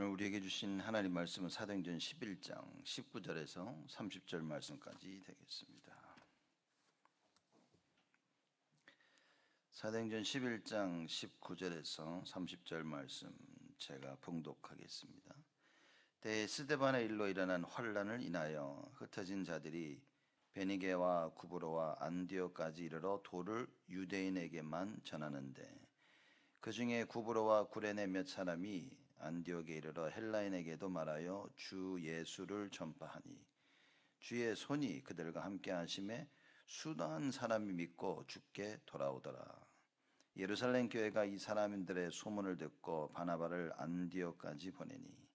오늘 우리에게 주신 하나님 말씀은 사도행전 11장 19절에서 30절 말씀까지 되겠습니다. 사도행전 11장 19절에서 30절 말씀 제가 봉독하겠습니다. 때 스데반의 일로 일어난 환란을 인하여 흩어진 자들이 베니게와 구브로와 안디오까지 이르러 도를 유대인에게만 전하는데 그 중에 구브로와 구레네 몇 사람이 안디옥에 이르러 헬라인에게도 말하여 주 예수를 전파하니 주의 손이 그들과 함께 하심에 수다한 사람이 믿고 죽게 돌아오더라. 예루살렘 교회가 이 사람들의 소문을 듣고 바나바를 안디옥까지 보내니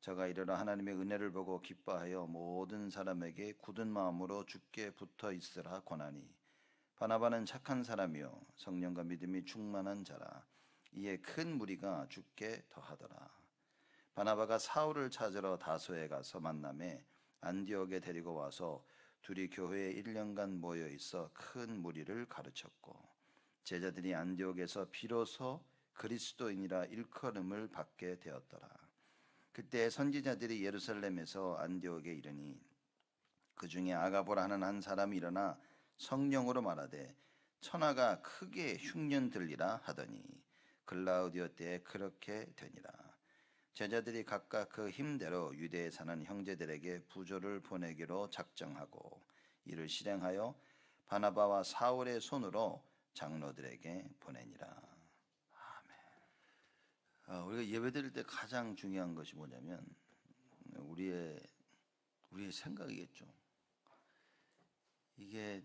저가 이르러 하나님의 은혜를 보고 기뻐하여 모든 사람에게 굳은 마음으로 죽게 붙어 있으라 권하니 바나바는 착한 사람이요 성령과 믿음이 충만한 자라 이에 큰 무리가 죽게 더하더라. 바나바가 사울을 찾으러 다소에 가서 만남에 안디옥에 데리고 와서 둘이 교회에 1년간 모여 있어 큰 무리를 가르쳤고 제자들이 안디옥에서 비로소 그리스도인이라 일컬음을 받게 되었더라. 그때 선지자들이 예루살렘에서 안디옥에 이르니 그 중에 아가보라 하는 한 사람이 일어나 성령으로 말하되 천하가 크게 흉년 들리라 하더니 글라우디오 때 그렇게 되니라. 제자들이 각각 그 힘대로 유대에 사는 형제들에게 부조를 보내기로 작정하고 이를 실행하여 바나바와 사울의 손으로 장로들에게 보내니라. 아멘. 아, 우리가 예배드릴 때 가장 중요한 것이 뭐냐면 우리의 우리의 생각이겠죠. 이게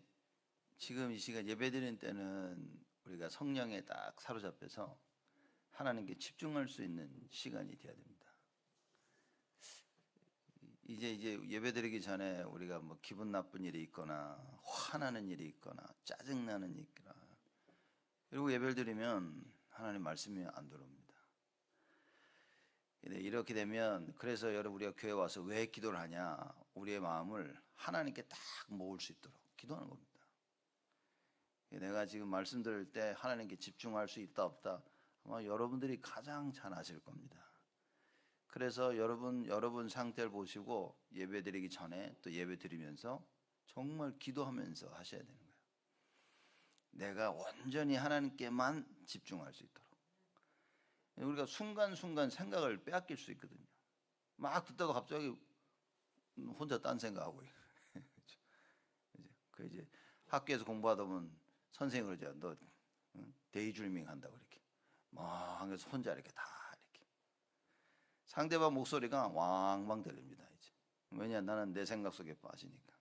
지금 이 시간 예배드리는 때는 우리가 성령에 딱 사로잡혀서 하나님께 집중할 수 있는 시간이 되어야 됩니다. 이제 이제 예배드리기 전에 우리가 뭐 기분 나쁜 일이 있거나 화나는 일이 있거나 짜증 나는 일이 있거나 그리고 예배를 드리면 하나님 말씀이 안 들어옵니다. 근데 네, 이렇게 되면 그래서 여러분 우리가 교회 와서 왜 기도를 하냐? 우리의 마음을 하나님께 딱 모을 수 있도록 기도하는 겁니다. 내가 지금 말씀드릴 때 하나님께 집중할 수 있다 없다 아마 여러분들이 가장 잘 아실 겁니다. 그래서 여러분, 여러분 상태를 보시고 예배 드리기 전에 또 예배 드리면서 정말 기도하면서 하셔야 되는 거예요. 내가 온전히 하나님께만 집중할 수 있도록. 우리가 순간순간 생각을 빼앗길 수 있거든요. 막 듣다가 갑자기 혼자 딴 생각하고. 그 이제 학교에서 공부하다 보면 선생님 그러죠. 너 데이드리밍 한다 그래. 멍해서 혼자 이렇게 다 이렇게 상대방 목소리가 왕왕 들립니다 이제 왜냐 나는 내 생각 속에 빠지니까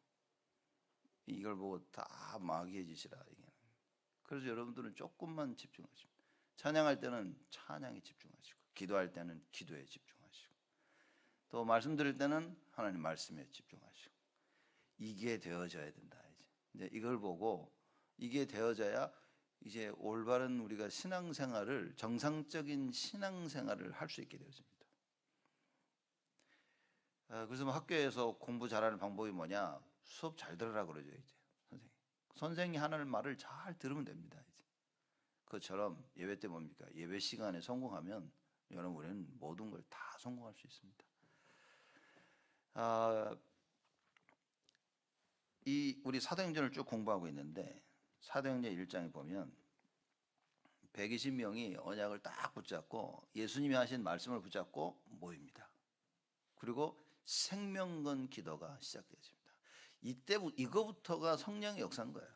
이걸 보고 다 마귀의 짓이라 이게 그래서 여러분들은 조금만 집중하십니다 찬양할 때는 찬양에 집중하시고 기도할 때는 기도에 집중하시고 또 말씀드릴 때는 하나님 말씀에 집중하시고 이게 되어져야 된다 이제 이제 이걸 보고 이게 되어져야 이제 올바른 우리가 신앙생활을 정상적인 신앙생활을 할 수 있게 되었습니다. 아, 그래서 뭐 학교에서 공부 잘하는 방법이 뭐냐? 수업 잘 들으라 그러죠 이제 선생님. 선생이 님 하는 말을 잘 들으면 됩니다 이제. 그처럼 예배 때 뭡니까? 예배 시간에 성공하면 여러분 우리는 모든 걸 다 성공할 수 있습니다. 아, 이 우리 사도행전을 쭉 공부하고 있는데 사도행전 1장에 보면 120명이 언약을 딱 붙잡고 예수님이 하신 말씀을 붙잡고 모입니다. 그리고 생명건 기도가 시작되어집니다. 이때 이거부터가 성령의 역사인 거예요.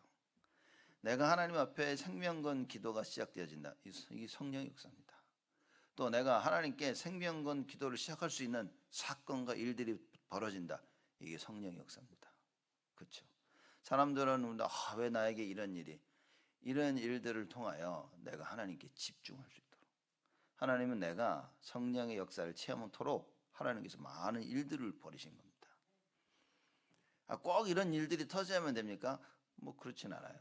내가 하나님 앞에 생명건 기도가 시작되어진다. 이 성령의 역사입니다. 또 내가 하나님께 생명건 기도를 시작할 수 있는 사건과 일들이 벌어진다. 이게 성령의 역사입니다. 그렇죠? 사람들은 아, 왜 나에게 이런 일이 이런 일들을 통하여 내가 하나님께 집중할 수 있도록 하나님은 내가 성령의 역사를 체험하도록 하나님께서 많은 일들을 벌이신 겁니다. 아, 꼭 이런 일들이 터지면 됩니까? 뭐 그렇진 않아요.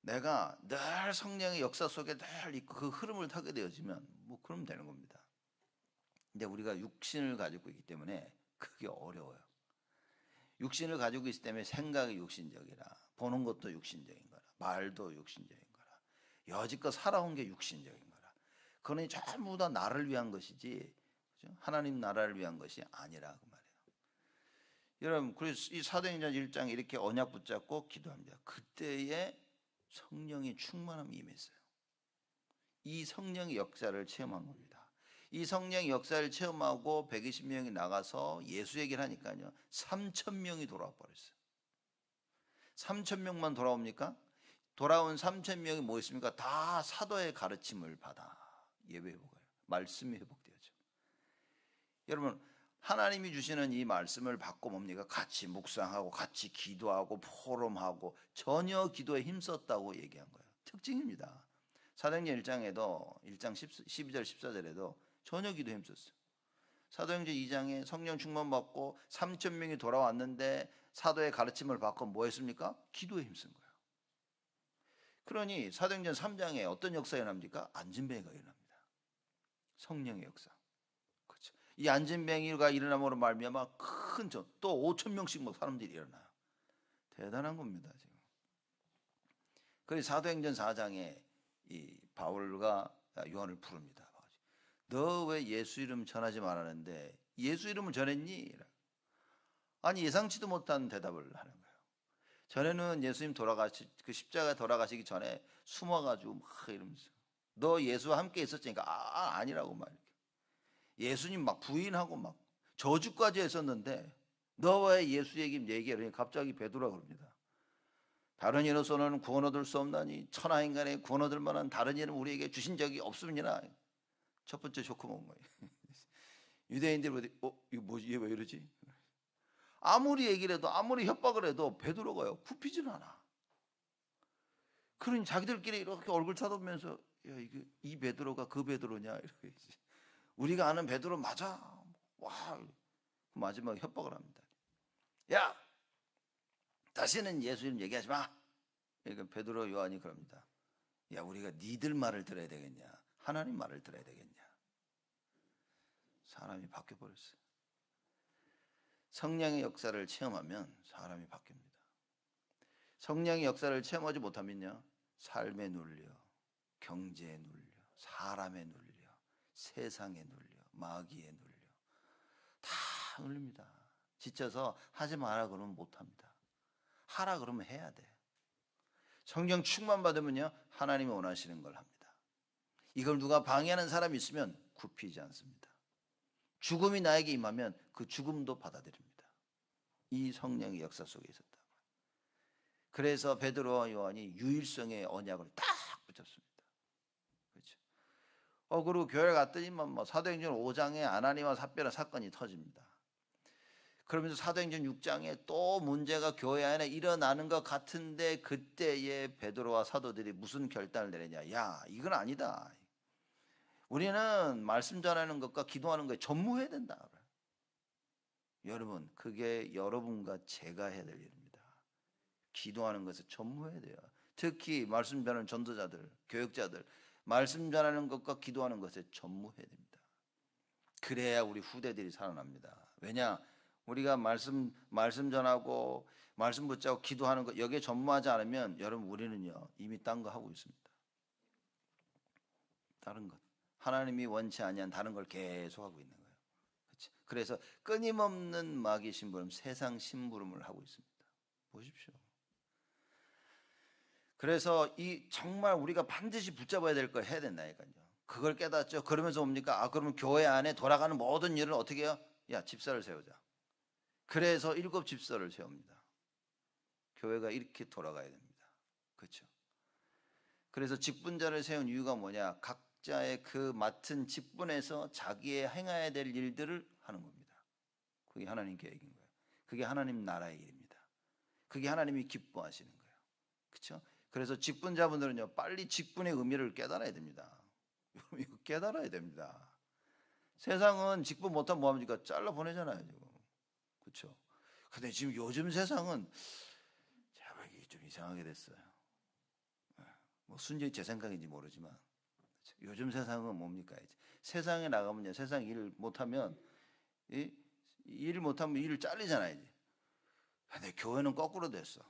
내가 늘 성령의 역사 속에 늘 그 흐름을 타게 되어지면 뭐 그럼 되는 겁니다. 근데 우리가 육신을 가지고 있기 때문에 그게 어려워요. 육신을 가지고 있기 때문에 생각이 육신적이라 보는 것도 육신적인 거라 말도 육신적인 거라 여지껏 살아온 게 육신적인 거라 그러니 전부 다 나를 위한 것이지 그죠? 하나님 나라를 위한 것이 아니라 그 말이에요. 여러분 그래서 이 사도행전 1장 이렇게 언약 붙잡고 기도합니다. 그때에 성령이 충만함이 임했어요. 이 성령의 역사를 체험한 겁니다. 이 성령 역사를 체험하고 120명이 나가서 예수 얘기를 하니까요. 3천 명이 돌아와 버렸어요. 3천 명만 돌아옵니까? 돌아온 3천 명이 뭐 있습니까? 다 사도의 가르침을 받아 예배 해보고요 말씀이 회복되죠. 었 여러분 하나님이 주시는 이 말씀을 받고 뭡니까? 같이 묵상하고 같이 기도하고 포럼하고 전혀 기도에 힘썼다고 얘기한 거예요. 특징입니다. 사도행전 1장에도 1장 12절 14절에도 전혀 기도 힘썼어요. 사도행전 2장에 성령 충만 받고 3천 명이 돌아왔는데 사도의 가르침을 받고 뭐 했습니까? 기도에 힘쓴 거예요. 그러니 사도행전 3장에 어떤 역사 일어납니까? 안진뱅이가 일어납니다. 성령의 역사. 그렇죠. 이 안진뱅이가 일어남으로 말미암아 큰 전, 또 5천 명씩 뭐 사람들이 일어나요. 대단한 겁니다 지금. 그래서 사도행전 4장에 이 바울과 요한을 부릅니다. 너왜 예수 이름 전하지 말았는데 예수 이름을 전했니? 아니 예상치도 못한 대답을 하는 거예요. 전에는 예수님 돌아가시 그 십자가 돌아가시기 전에 숨어가지고 막 이러면서 너 예수와 함께 있었으니까 아, 아 아니라고 막 이렇게 예수님 막 부인하고 막 저주까지 했었는데 너와 예수 얘기 얘기하니 갑자기 베드로가 그럽니다. 다른 이로서는 구원 얻을 수 없나니 천하 인간에 구원 얻을 만한 다른 이는 우리에게 주신 적이 없습니다. 첫 번째 쇼크 먹은 거예요. 유대인들이 어디, 어, 이거 뭐지? 얘왜 이러지? 아무리 얘기를 해도, 아무리 협박을 해도 베드로가요 굽히질 않아. 그러니 자기들끼리 이렇게 얼굴 쳐다보면서, 야, 이게, 이 베드로가 그 베드로냐? 이렇게. 우리가 아는 베드로 맞아. 와. 그 마지막에 협박을 합니다. 야! 다시는 예수 님 얘기하지 마. 그러니까 베드로 요한이 그럽니다. 야, 우리가 니들 말을 들어야 되겠냐? 하나님 말을 들어야 되겠냐? 사람이 바뀌어버렸어요. 성량의 역사를 체험하면 사람이 바뀝니다. 성량의 역사를 체험하지 못하면요. 삶에 눌려, 경제에 눌려, 사람에 눌려, 세상에 눌려, 마귀에 눌려. 다 눌립니다. 지쳐서 하지 마라 그러면 못합니다. 하라 그러면 해야 돼. 성경 충만 받으면요. 하나님이 원하시는 걸 합니다. 이걸 누가 방해하는 사람이 있으면 굽히지 않습니다. 죽음이 나에게 임하면 그 죽음도 받아들입니다. 이 성령의 역사 속에 있었다. 그래서 베드로와 요한이 유일성의 언약을 딱 붙였습니다. 그렇죠. 어, 그리고 교회 를 갔더니만 뭐 사도행전 5장에 아나니와 삽비라 사건이 터집니다. 그러면서 사도행전 6장에 또 문제가 교회 안에 일어나는 것 같은데 그때의 베드로와 사도들이 무슨 결단을 내리냐? 야, 이건 아니다. 우리는 말씀 전하는 것과 기도하는 것에 전무해야 된다. 여러분, 그게 여러분과 제가 해야 될 일입니다. 기도하는 것에 전무해야 돼요. 특히 말씀 전하는 전도자들, 교육자들, 말씀 전하는 것과 기도하는 것에 전무해야 됩니다. 그래야 우리 후대들이 살아납니다. 왜냐? 우리가 말씀 말씀 전하고 말씀 붙잡고 기도하는 것 여기에 전무하지 않으면 여러분 우리는요 이미 딴 거 하고 있습니다. 다른 것 하나님이 원치 아니한 다른 걸 계속 하고 있는 거예요. 그치? 그래서 끊임없는 마귀 심부름, 세상 심부름을 하고 있습니다. 보십시오. 그래서 이 정말 우리가 반드시 붙잡아야 될 걸 해야 된다니까요. 그걸 깨닫죠. 그러면서 뭡니까? 아, 그러면 교회 안에 돌아가는 모든 일을 어떻게 해요? 야, 집사를 세우자. 그래서 일곱 집사를 세웁니다. 교회가 이렇게 돌아가야 됩니다. 그렇죠. 그래서 직분자를 세운 이유가 뭐냐? 각 각자의 그 맡은 직분에서 자기의 행해야 될 일들을 하는 겁니다. 그게 하나님 계획인 거예요. 그게 하나님 나라의 일입니다. 그게 하나님이 기뻐하시는 거예요. 그렇죠? 그래서 직분자분들은요, 빨리 직분의 의미를 깨달아야 됩니다. 이거 깨달아야 됩니다. 세상은 직분 못하면 뭐합니까? 잘라 보내잖아요, 지금. 그렇죠? 근데 지금 요즘 세상은 제가 이게 좀 이상하게 됐어요. 예. 뭐 순전히 제 생각인지 모르지만 요즘 세상은 뭡니까? 이제 세상에 나가면요. 세상 일 못하면, 이, 일 못하면 일을 잘리잖아, 이제. 근데 아, 교회는 거꾸로 됐어.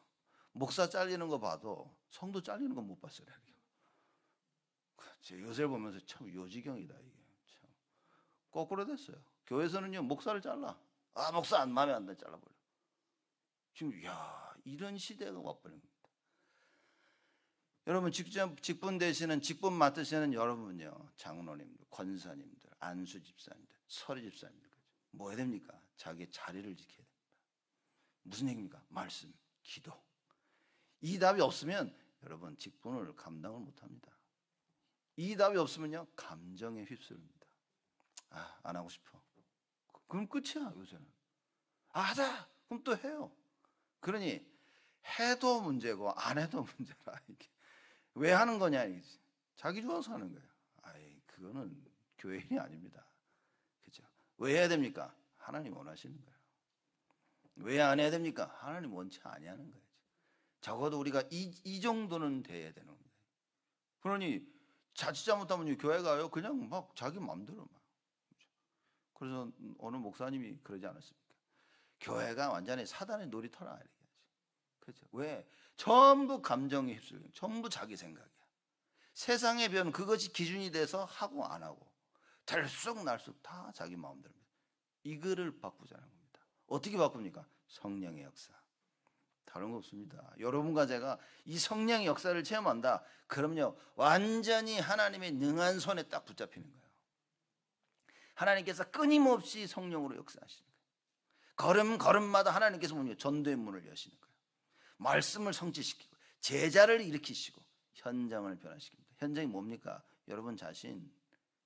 목사 잘리는 거 봐도 성도 잘리는 거 못 봤어요. 제 요새 보면서 참 요지경이다, 이게. 참. 거꾸로 됐어요. 교회에서는요, 목사를 잘라. 아, 목사 안 마음에 안 들어 잘라버려. 지금, 야 이런 시대가 와버린 거예요. 여러분 직전 직분 되시는 직분 맡으시는 여러분요 장로님들, 권사님들, 안수 집사님들, 서리 집사님들 뭐 해야 됩니까? 자기 자리를 지켜야 됩니다. 무슨 얘기입니까? 말씀, 기도. 이 답이 없으면 여러분 직분을 감당을 못합니다. 이 답이 없으면요 감정에 휩쓸립니다. 아, 안 하고 싶어. 그럼 끝이야 요새는. 아, 하자. 그럼 또 해요. 그러니 해도 문제고 안 해도 문제라 이게. 왜 하는 거냐 자기 좋아서 하는 거예요. 아이 그거는 교회인이 아닙니다. 그죠왜 해야 됩니까? 하나님 원하시는 거예요. 왜 안 해야 됩니까? 하나님 원치 아니하는 거예요. 적어도 우리가 이, 이 정도는 돼야 되는 거예요. 그러니 자칫 잘못하면 교회 가요. 그냥 막 자기 마음대로 막. 그래서 어느 목사님이 그러지 않았습니까? 교회가 완전히 사단의 놀이터라 이렇게 하죠. 그렇죠? 왜 전부 감정이 휩쓸려. 전부 자기 생각이야. 세상의 변 그것이 기준이 돼서 하고 안 하고 들쑥날쑥 다 자기 마음대로. 입니다 이거를 바꾸자는 겁니다. 어떻게 바꿉니까? 성령의 역사. 다른 거 없습니다. 여러분과 제가 이 성령의 역사를 체험한다. 그럼요. 완전히 하나님의 능한 손에 딱 붙잡히는 거예요. 하나님께서 끊임없이 성령으로 역사하시는 거예요. 걸음 걸음마다 하나님께서 뭐냐 전도의 문을 여시는 거예요. 말씀을 성취시키고 제자를 일으키시고 현장을 변화시킵니다. 현장이 뭡니까? 여러분 자신,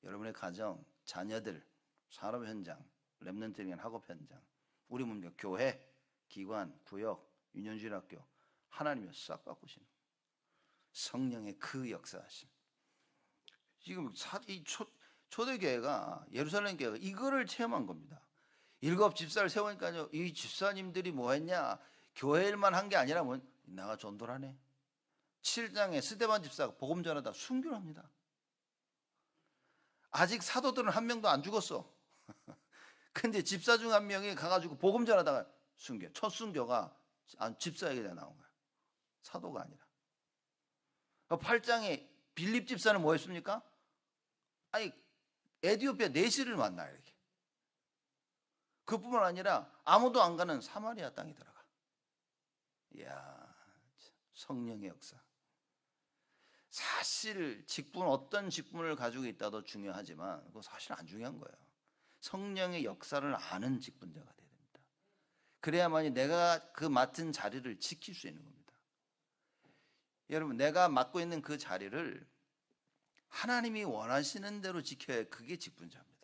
여러분의 가정, 자녀들, 산업 현장, 랩런트링 학업 현장, 우리 뭡니 교회, 기관, 구역, 유년주일 학교 하나님이 싹 바꾸시는 성령의 그 역사하심. 지금 이 초, 초대교회가 예루살렘 교회가 이거를 체험한 겁니다. 일곱 집사를 세우니까요. 이 집사님들이 뭐 했냐? 교회 일만 한 게 아니라 뭐 나가 전도하네. 7장에 스데반 집사가 복음 전하다 순교를 합니다. 아직 사도들은 한 명도 안 죽었어. 근데 집사 중 한 명이 가가지고 복음 전하다가 순교. 첫 순교가 집사에게 나온 거야. 사도가 아니라. 8장에 빌립 집사는 뭐 했습니까? 아니, 에디오피아 내시를 만나, 이렇게. 그뿐만 아니라 아무도 안 가는 사마리아 땅에 들어 이야, 성령의 역사. 사실 직분 어떤 직분을 가지고 있다도 중요하지만 그거 사실 안 중요한 거예요. 성령의 역사를 아는 직분자가 돼야 됩니다. 그래야만이 내가 그 맡은 자리를 지킬 수 있는 겁니다. 여러분, 내가 맡고 있는 그 자리를 하나님이 원하시는 대로 지켜야 그게 직분자입니다.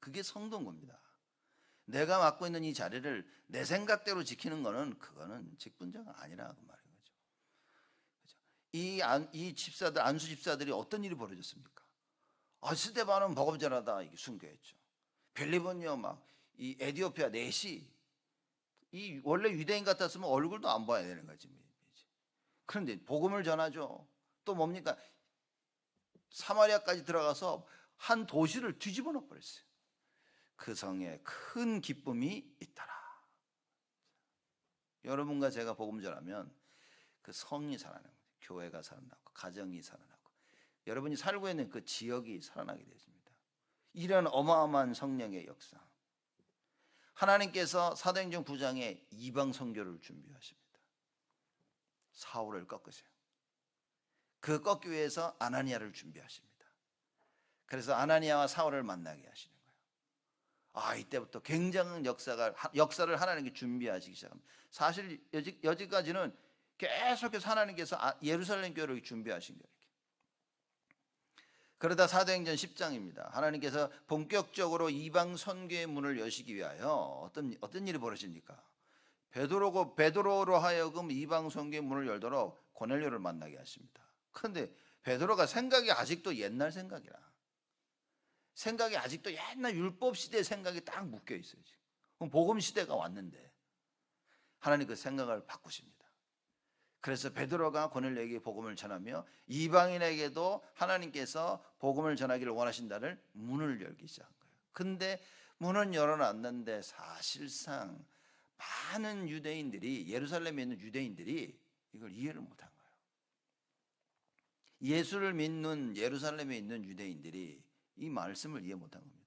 그게 성도인 겁니다. 내가 맡고 있는 이 자리를 내 생각대로 지키는 거는 그거는 직분자가 아니라 고 그 말인 거죠. 그렇죠? 이, 안, 이 집사들 안수 집사들이 어떤 일이 벌어졌습니까? 아 스테반은 버겁절하다 이게 순교했죠. 벨리본요 막이 에디오피아 내시 이 원래 유대인 같았으면 얼굴도 안 봐야 되는 거지. 뭐 그런데 복음을 전하죠. 또 뭡니까? 사마리아까지 들어가서 한 도시를 뒤집어 놓버렸어요. 그 성에 큰 기쁨이 있더라. 여러분과 제가 복음전하면 그 성이 살아나고 교회가 살아나고 가정이 살아나고 여러분이 살고 있는 그 지역이 살아나게 되십니다. 이런 어마어마한 성령의 역사. 하나님께서 사도행전 9장에 이방 선교를 준비하십니다. 사울을 꺾으세요. 그 꺾기 위해서 아나니아를 준비하십니다. 그래서 아나니아와 사울을 만나게 하시는 아, 이때부터 굉장한 역사가, 역사를 하나님께 준비하시기 시작합니다. 사실 여지, 여지까지는 계속해서 하나님께서 아, 예루살렘 교회를 준비하신 거예요. 그러다 사도행전 10장입니다. 하나님께서 본격적으로 이방 선교의 문을 여시기 위하여 어떤 어떤 일이 벌어집니까? 베드로고 베드로로 하여금 이방 선교의 문을 열도록 고넬료를 만나게 하십니다. 그런데 베드로가 생각이 아직도 옛날 생각이라. 생각이 아직도 옛날 율법 시대 생각이 딱 묶여 있어요. 지금 복음 시대가 왔는데 하나님 그 생각을 바꾸십니다. 그래서 베드로가 고넬료에게 복음을 전하며 이방인에게도 하나님께서 복음을 전하기를 원하신다를 문을 열기 시작한 거예요. 근데 문은 열어놨는데 사실상 많은 유대인들이 예루살렘에 있는 유대인들이 이걸 이해를 못한 거예요. 예수를 믿는 예루살렘에 있는 유대인들이 이 말씀을 이해 못한 겁니다.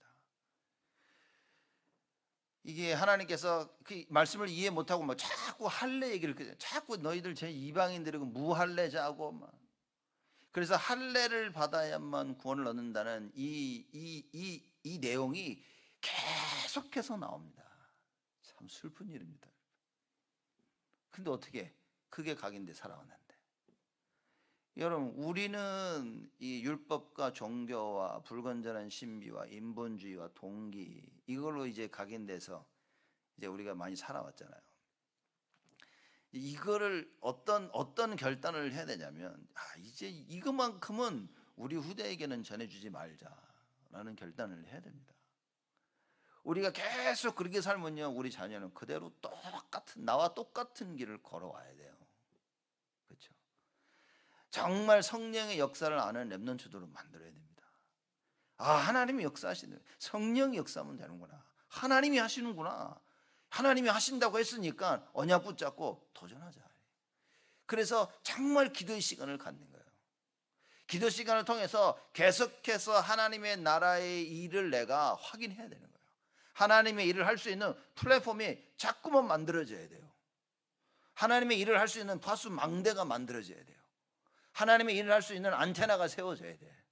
이게 하나님께서 그 말씀을 이해 못하고 막 자꾸 할례 얘기를 그 자꾸 너희들 제 이방인들이고 무할례자고 막 그래서 할례를 받아야만 구원을 얻는다는 이 이 이 이 내용이 계속해서 나옵니다. 참 슬픈 일입니다. 근데 어떻게 그게 각인돼 살아오는 여러분 우리는 이 율법과 종교와 불건전한 신비와 인본주의와 동기 이걸로 이제 각인돼서 이제 우리가 많이 살아왔잖아요. 이거를 어떤 어떤 결단을 해야 되냐면 아, 이제 이것만큼은 우리 후대에게는 전해주지 말자라는 결단을 해야 됩니다. 우리가 계속 그렇게 살면요, 우리 자녀는 그대로 똑같은 나와 똑같은 길을 걸어와야 돼요. 정말 성령의 역사를 아는 랩넌트도로 만들어야 됩니다. 아 하나님이 역사하시는 성령이 역사하면 되는구나. 하나님이 하시는구나. 하나님이 하신다고 했으니까 언약 붙잡고 도전하자. 그래서 정말 기도의 시간을 갖는 거예요. 기도 시간을 통해서 계속해서 하나님의 나라의 일을 내가 확인해야 되는 거예요. 하나님의 일을 할 수 있는 플랫폼이 자꾸만 만들어져야 돼요. 하나님의 일을 할 수 있는 파수 망대가 만들어져야 돼요. 하나님의 일을 할 수 있는 안테나가 세워져야 돼.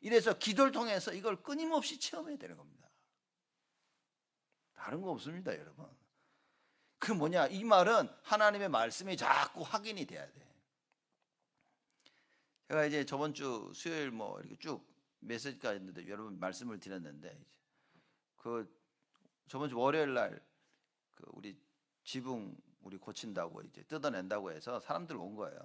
이래서 기도를 통해서 이걸 끊임없이 체험해야 되는 겁니다. 다른 거 없습니다, 여러분. 그 뭐냐? 이 말은 하나님의 말씀이 자꾸 확인이 돼야 돼. 제가 이제 저번 주 수요일 뭐 이렇게 쭉 메시지까지 했는데 여러분 말씀을 드렸는데 그 저번 주 월요일 날그 우리 지붕 우리 고친다고 이제 뜯어낸다고 해서 사람들 온 거예요.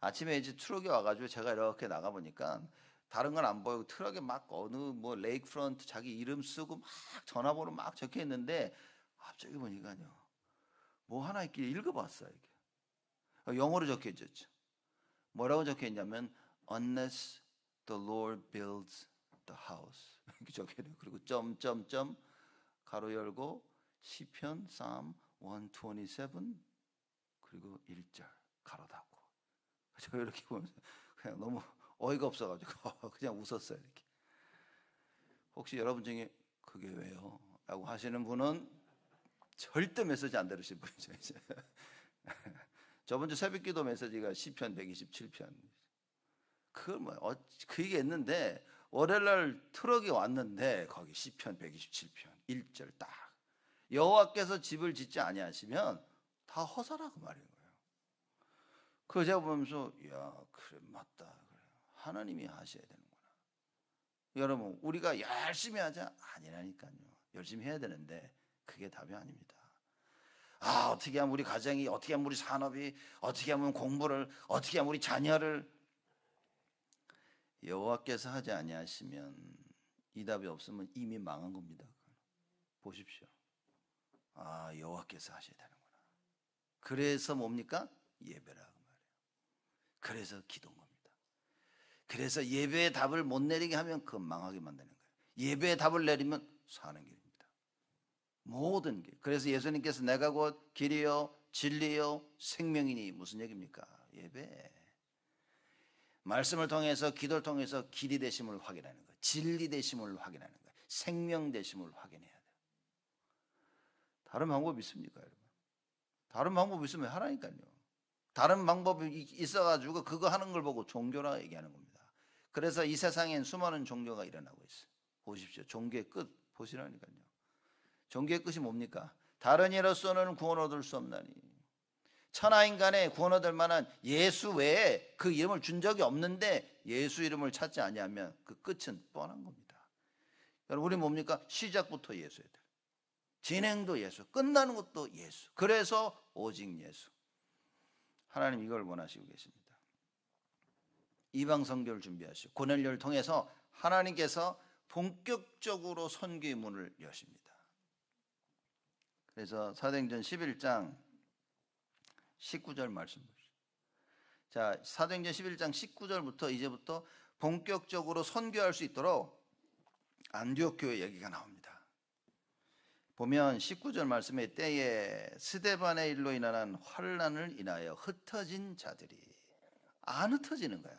아침에 이제 트럭이 와가지고 제가 이렇게 나가 보니까 다른 건 안 보이고 트럭에 막 어느 뭐 레이크프런트 자기 이름 쓰고 막 전화번호 막 적혀 있는데 갑자기 보니까요 뭐 하나 있길 읽어봤어요 이게 영어로 적혀 있었죠. 뭐라고 적혀 있냐면 unless the Lord builds the house 이렇게 적혀 있요 그리고 점점점 가로 열고 시편 쌈127 그리고 1절 가로다 제가 이렇게 보면서 그냥 너무 어이가 없어가지고 그냥 웃었어요. 이렇게. 혹시 여러분 중에 그게 왜요? 라고 하시는 분은 절대 메시지 안 들으실 분이죠. 이제. 저번 주 새벽 기도 메시지가 10편 127편. 그걸 뭐, 어, 그얘기는데 월요일날 트럭이 왔는데, 거기 10편 127편, 1절 딱. 여호와께서 집을 짓지 아니하시면 다 허사라 그 말이에요. 그 제가 보면서 야 그래 맞다 그래 하나님이 하셔야 되는구나. 여러분 우리가 열심히 하자 아니라니까요. 열심히 해야 되는데 그게 답이 아닙니다. 아 어떻게 하면 우리 가정이 어떻게 하면 우리 산업이 어떻게 하면 공부를 어떻게 하면 우리 자녀를 여호와께서 하지 아니하시면 이 답이 없으면 이미 망한 겁니다. 보십시오. 아 여호와께서 하셔야 되는구나. 그래서 뭡니까 예배라. 그래서 기도인 겁니다. 그래서 예배의 답을 못 내리게 하면 그 망하게 만드는 거예요. 예배의 답을 내리면 사는 길입니다. 모든 길. 그래서 예수님께서 내가 곧 길이요, 진리요, 생명이니 무슨 얘기입니까? 예배. 말씀을 통해서 기도를 통해서 길이 되심을 확인하는 거예요. 진리 되심을 확인하는 거예요. 생명 되심을 확인해야 돼요. 다른 방법이 있습니까, 여러분? 다른 방법이 있으면 하라니까요. 다른 방법이 있어가지고 그거 하는 걸 보고 종교라 얘기하는 겁니다. 그래서 이 세상엔 수많은 종교가 일어나고 있어요. 보십시오. 종교의 끝 보시라니까요. 종교의 끝이 뭡니까? 다른 이로서는 구원 얻을 수 없나니. 천하인간에 구원 얻을 만한 예수 외에 그 이름을 준 적이 없는데 예수 이름을 찾지 아니하면 그 끝은 뻔한 겁니다. 여러분 우리 뭡니까? 시작부터 예수에 돼. 진행도 예수, 끝나는 것도 예수. 그래서 오직 예수. 하나님 이걸 원하시고 계십니다. 이방 선교를 준비하시고 고넬료를 통해서 하나님께서 본격적으로 선교의 문을 여십니다. 그래서 사도행전 11장 19절 말씀 보시죠. 자, 사도행전 11장 19절부터 이제부터 본격적으로 선교할 수 있도록 안디옥 교회 얘기가 나옵니다. 보면 19절 말씀에 때에 스데반의 일로 인한 환란을 인하여 흩어진 자들이 안 흩어지는 거야.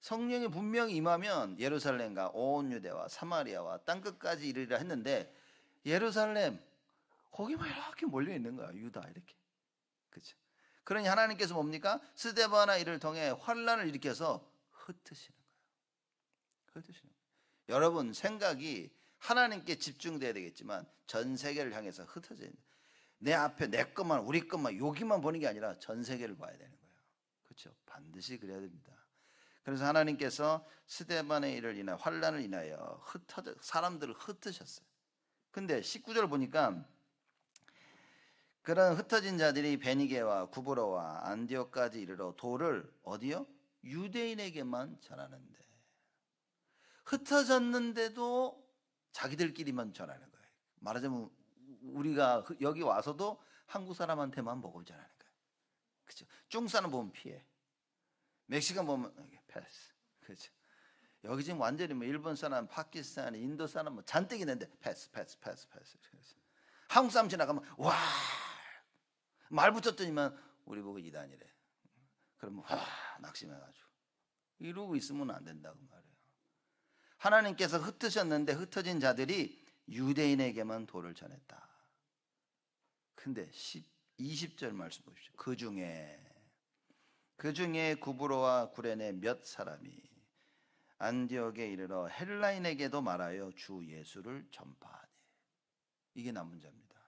성령이 분명히 임하면 예루살렘과 온 유대와 사마리아와 땅 끝까지 이르리라 했는데 예루살렘 거기만 이렇게 몰려 있는 거야. 유다 이렇게. 그렇죠? 그러니 하나님께서 뭡니까? 스데반의 일을 통해 환란을 일으켜서 흩으시는 거예요. 흩으시는 거예요. 여러분 생각이 하나님께 집중돼야 되겠지만 전 세계를 향해서 흩어져 있는 내 앞에 내 것만 우리 것만 여기만 보는 게 아니라 전 세계를 봐야 되는 거예요. 그렇죠? 반드시 그래야 됩니다. 그래서 하나님께서 스데반의 일을 인하여 환란을 인하여 흩어 져 사람들을 흩으셨어요. 근데 19절 보니까 그런 흩어진 자들이 베니게와 구브로와 안디오까지 이르러 도를 어디요? 유대인에게만 전하는데 흩어졌는데도 자기들끼리만 전하는 거예요. 말하자면 우리가 여기 와서도 한국 사람한테만 보고 전하는 거예요. 그죠 중국 사람 보면 피해. 멕시칸 보면 패스. 그죠 여기 지금 완전히 뭐 일본 사람, 파키스탄, 인도 사람 뭐 잔뜩 있는데 패스, 패스, 패스, 패스. 그래서 한국 사람 지나가면 와. 말 붙였더니만 우리 보고 이단이래. 그러면 와, 낙심해 가지고 이러고 있으면 안 된다고 그 말. 하나님께서 흩으셨는데 흩어진 자들이 유대인에게만 돌을 전했다. 근데 10, 20절 말씀 보십시오. 그 중에 그 중에 구브로와 구레네 몇 사람이 안디옥에 이르러 헬라인에게도 말하여 주 예수를 전파하니 이게 남은 자입니다.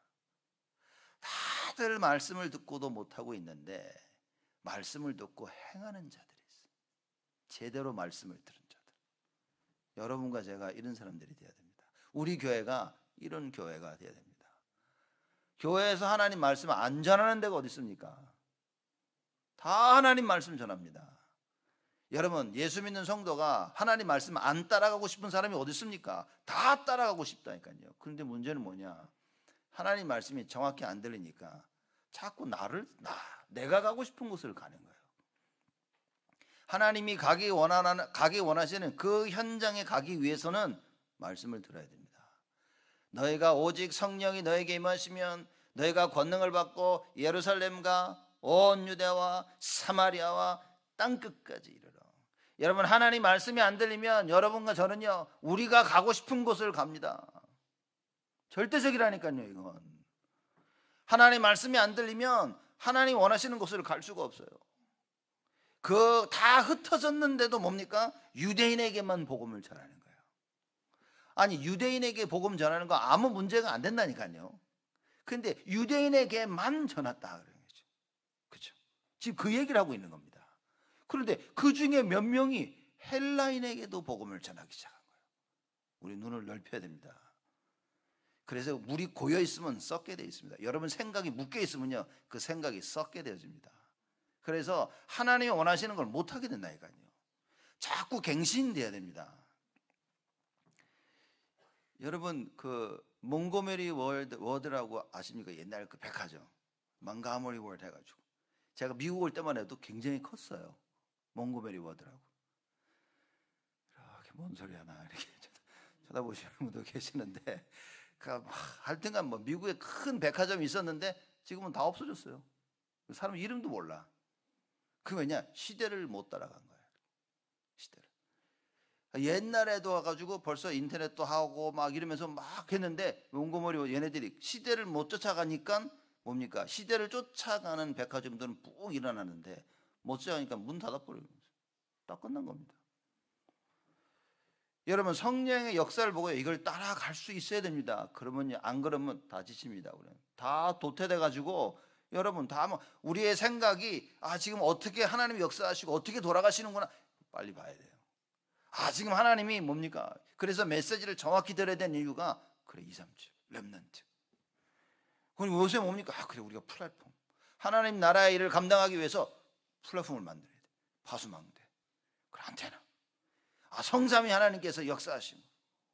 다들 말씀을 듣고도 못하고 있는데 말씀을 듣고 행하는 자들이 있어요. 제대로 말씀을 들은 여러분과 제가 이런 사람들이 되어야 됩니다. 우리 교회가 이런 교회가 되어야 됩니다. 교회에서 하나님 말씀 안 전하는 데가 어디 있습니까? 다 하나님 말씀 전합니다. 여러분, 예수 믿는 성도가 하나님 말씀 안 따라가고 싶은 사람이 어디 있습니까? 다 따라가고 싶다니까요. 그런데 문제는 뭐냐? 하나님 말씀이 정확히 안 들리니까 자꾸 나를 나 내가 가고 싶은 곳을 가는 거예요. 하나님이 가기 원하는 가기 원하시는 그 현장에 가기 위해서는 말씀을 들어야 됩니다. 너희가 오직 성령이 너에게 임하시면 너희가 권능을 받고 예루살렘과 온 유대와 사마리아와 땅 끝까지 이르러. 여러분 하나님 말씀이 안 들리면 여러분과 저는요 우리가 가고 싶은 곳을 갑니다. 절대적이라니까요 이건. 하나님 말씀이 안 들리면 하나님 원하시는 곳을 갈 수가 없어요. 그다 흩어졌는데도 뭡니까? 유대인에게만 복음을 전하는 거예요. 아니 유대인에게 복음 전하는 거 아무 문제가 안 된다니까요. 근데 유대인에게만 전했다 그런 거죠. 그죠 지금 그 얘기를 하고 있는 겁니다. 그런데 그 중에 몇 명이 헬라인에게도 복음을 전하기 시작한 거예요. 우리 눈을 넓혀야 됩니다. 그래서 물이 고여 있으면 썩게 되 있습니다. 여러분 생각이 묶여 있으면요, 그 생각이 썩게 되어집니다. 그래서 하나님이 원하시는 걸 못하게 된다니까요. 자꾸 갱신돼야 됩니다. 여러분 그 몽고메리 월드, 워드라고 아십니까? 옛날 그 백화점 망가머리 월드 해가지고 제가 미국 올 때만 해도 굉장히 컸어요. 몽고메리 워드라고 이렇게 뭔 소리 하나 이렇게 쳐다보시는 분도 계시는데 그니까 하여튼간 뭐 미국에 큰 백화점이 있었는데 지금은 다 없어졌어요. 사람 이름도 몰라. 그 왜냐? 시대를 못 따라간 거야 시대를. 옛날에도 와가지고 벌써 인터넷도 하고 막 이러면서 막 했는데 용고머리 얘네들이 시대를 못 쫓아가니까 뭡니까? 시대를 쫓아가는 백화점들은 뿡 일어나는데 못 쫓아가니까 문 닫아버리는 거죠. 끝난 겁니다. 여러분 성령의 역사를 보고 이걸 따라갈 수 있어야 됩니다. 그러면 안 그러면 다 지칩니다. 다 도태돼 가지고 여러분 다뭐 우리의 생각이 아 지금 어떻게 하나님 역사하시고 어떻게 돌아가시는구나 빨리 봐야 돼요. 아 지금 하나님이 뭡니까? 그래서 메시지를 정확히 들어야 된 이유가 그래 2, 3주 렘넌트. 그럼 요새 뭡니까? 아 그래 우리가 플랫폼 하나님 나라의 일을 감당하기 위해서 플랫폼을 만들어야 돼. 파수망대. 그래 안테나. 아성삼이 하나님께서 역사하시고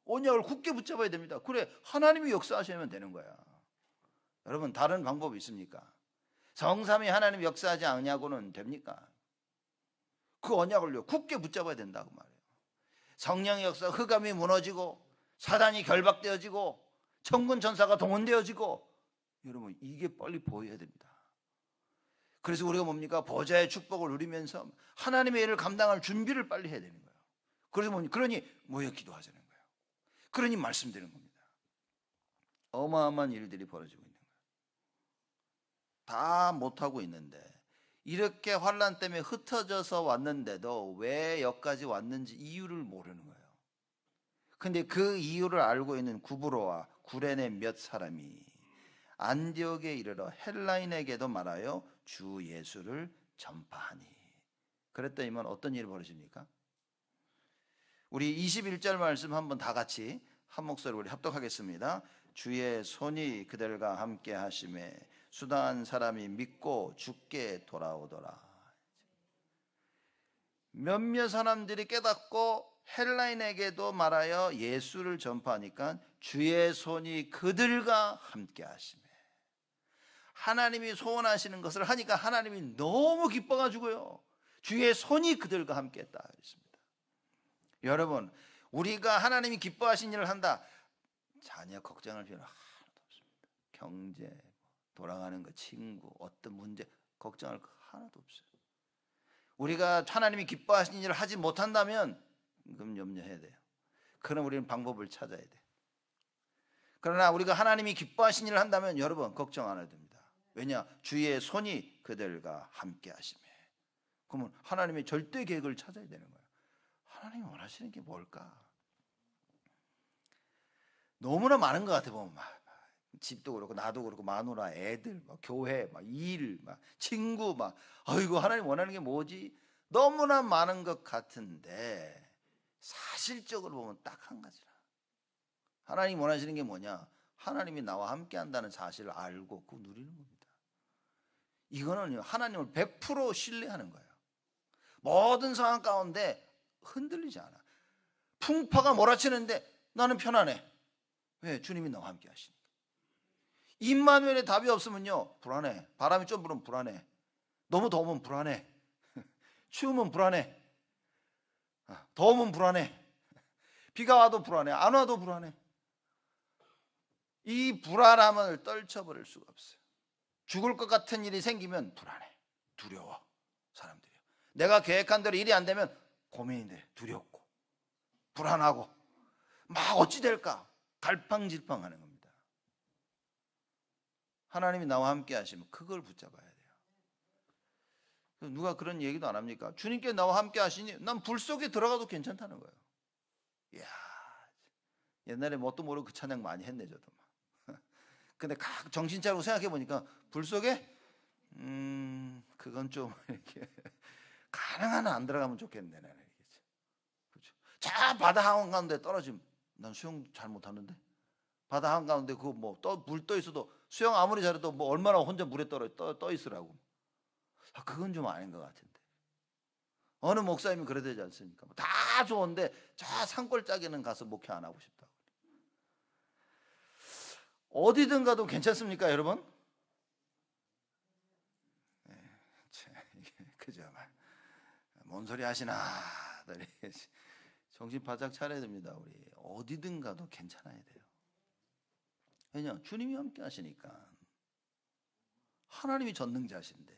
언약을 굳게 붙잡아야 됩니다. 그래 하나님이 역사하시면 되는 거야. 여러분 다른 방법이 있습니까? 성삼이 하나님 역사하지 않냐고는 됩니까? 그 언약을요 굳게 붙잡아야 된다고 그 말해요. 성령 역사 흑암이 무너지고 사단이 결박되어지고 천군 전사가 동원되어지고 여러분 이게 빨리 보여야 됩니다. 그래서 우리가 뭡니까 보좌의 축복을 누리면서 하나님의 일을 감당할 준비를 빨리 해야 되는 거예요. 그래서 뭡니 그러니 모여 기도하자는 거예요. 그러니 말씀드리는 겁니다. 어마어마한 일들이 벌어지고 다 못하고 있는데 이렇게 환란 때문에 흩어져서 왔는데도 왜 여기까지 왔는지 이유를 모르는 거예요. 근데 그 이유를 알고 있는 구브로와 구레네 몇 사람이 안디옥에 이르러 헬라인에게도 말하여 주 예수를 전파하니. 그랬더니만 어떤 일이 벌어집니까? 우리 21절 말씀 한번 다 같이 한 목소리 우리 합독하겠습니다. 주의 손이 그들과 함께 하심에 수단한 사람이 믿고 죽게 돌아오더라. 몇몇 사람들이 깨닫고 헬라인에게도 말하여 예수를 전파하니까 주의 손이 그들과 함께 하시며 하나님이 소원하시는 것을 하니까 하나님이 너무 기뻐가지고요. 주의 손이 그들과 함께 했다. 그습니다 여러분, 우리가 하나님이 기뻐하신 일을 한다. 자녀 걱정할 필요는 하나도 없습니다. 경제, 돌아가는 거, 친구, 어떤 문제 걱정할 거 하나도 없어요. 우리가 하나님이 기뻐하시는 일을 하지 못한다면 그럼 염려해야 돼요. 그럼 우리는 방법을 찾아야 돼. 그러나 우리가 하나님이 기뻐하시는 일을 한다면 여러분 걱정 안 해도 됩니다. 왜냐? 주의 손이 그들과 함께 하심에. 그러면 하나님의 절대 계획을 찾아야 되는 거예요. 하나님이 원하시는 게 뭘까? 너무나 많은 것 같아 보면 막 집도 그렇고 나도 그렇고 마누라 애들 막 교회 막일막 친구 막 아이고 하나님 원하는 게 뭐지 너무나 많은 것 같은데 사실적으로 보면 딱 한 가지라 하나님 원하시는 게 뭐냐 하나님이 나와 함께 한다는 사실을 알고 그 누리는 겁니다 이거는 하나님을 100% 신뢰하는 거예요 모든 상황 가운데 흔들리지 않아 풍파가 몰아치는데 나는 편안해 왜 주님이 나와 함께 하시니 임마면에 답이 없으면요 불안해 바람이 좀 불면 불안해 너무 더우면 불안해 추우면 불안해 아, 더우면 불안해 비가 와도 불안해 안 와도 불안해 이 불안함을 떨쳐버릴 수가 없어요 죽을 것 같은 일이 생기면 불안해 두려워 사람들이 내가 계획한 대로 일이 안 되면 고민인데 두렵고 불안하고 막 어찌 될까 갈팡질팡하는 거예요 하나님이 나와 함께 하시면 그걸 붙잡아야 돼요. 누가 그런 얘기도 안 합니까? 주님께 나와 함께 하시니 난 불 속에 들어가도 괜찮다는 거예요. 이야, 옛날에 뭣도 뭐 모르고 그 찬양 많이 했네, 저도. 근데 각 정신 차리고 생각해 보니까 불 속에, 음, 그건 좀 이렇게 가능한 안 들어가면 좋겠네, 나는. 그렇죠. 자, 바다 한가운데 떨어지면 난 수영 잘 못하는데. 바다 한가운데 그거 뭐, 떠, 물떠 있어도 수영 아무리 잘해도 뭐 얼마나 혼자 물에 떨 떠, 떠 있으라고. 아, 그건 좀 아닌 것 같은데. 어느 목사님이 그래 되지 않습니까? 뭐 다 좋은데 저 산골짜기는 가서 목회 안 하고 싶다고. 어디든 가도 괜찮습니까, 여러분? 예, 그죠? 뭔 소리 하시나? 정신 바짝 차려야 됩니다, 우리. 어디든 가도 괜찮아야 돼요. 왜냐? 주님이 함께 하시니까. 하나님이 전능자신데.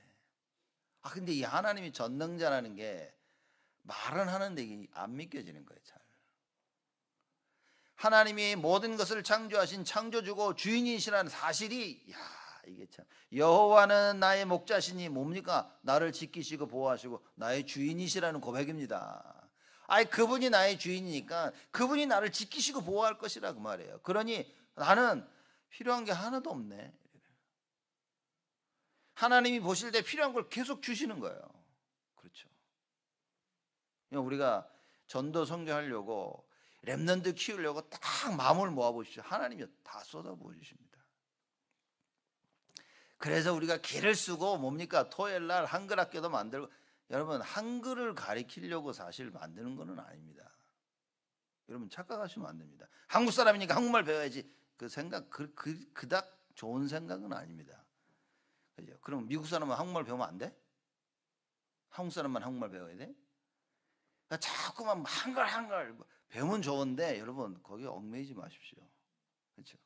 아, 근데 이 하나님이 전능자라는 게 말은 하는데 이게 안 믿겨지는 거예요, 잘. 하나님이 모든 것을 창조하신 창조주고 주인이시라는 사실이 야 이게 참 여호와는 나의 목자시니 뭡니까 나를 지키시고 보호하시고 나의 주인이시라는 고백입니다. 아예 그분이 나의 주인이니까 그분이 나를 지키시고 보호할 것이라고 그 말해요. 그러니 나는 필요한 게 하나도 없네. 하나님이 보실 때 필요한 걸 계속 주시는 거예요. 그렇죠. 우리가 전도 성장하려고 랩런드 키우려고 딱 마음을 모아보십시오. 하나님이 다 쏟아부어 주십니다. 그래서 우리가 길을 쓰고 뭡니까 토요일 날 한글 학교도 만들고 여러분 한글을 가리키려고 사실 만드는 것은 아닙니다. 여러분 착각하시면 안 됩니다. 한국 사람이니까 한국말 배워야지. 그 생각 그, 그 그닥 좋은 생각은 아닙니다. 그죠? 그럼 미국 사람은 한국말 배우면 안 돼? 한국 사람만 한국말 배워야 돼? 그러니까 자꾸만 한글 한글 배우면 좋은데 여러분 거기 얽매이지 마십시오. 그렇죠?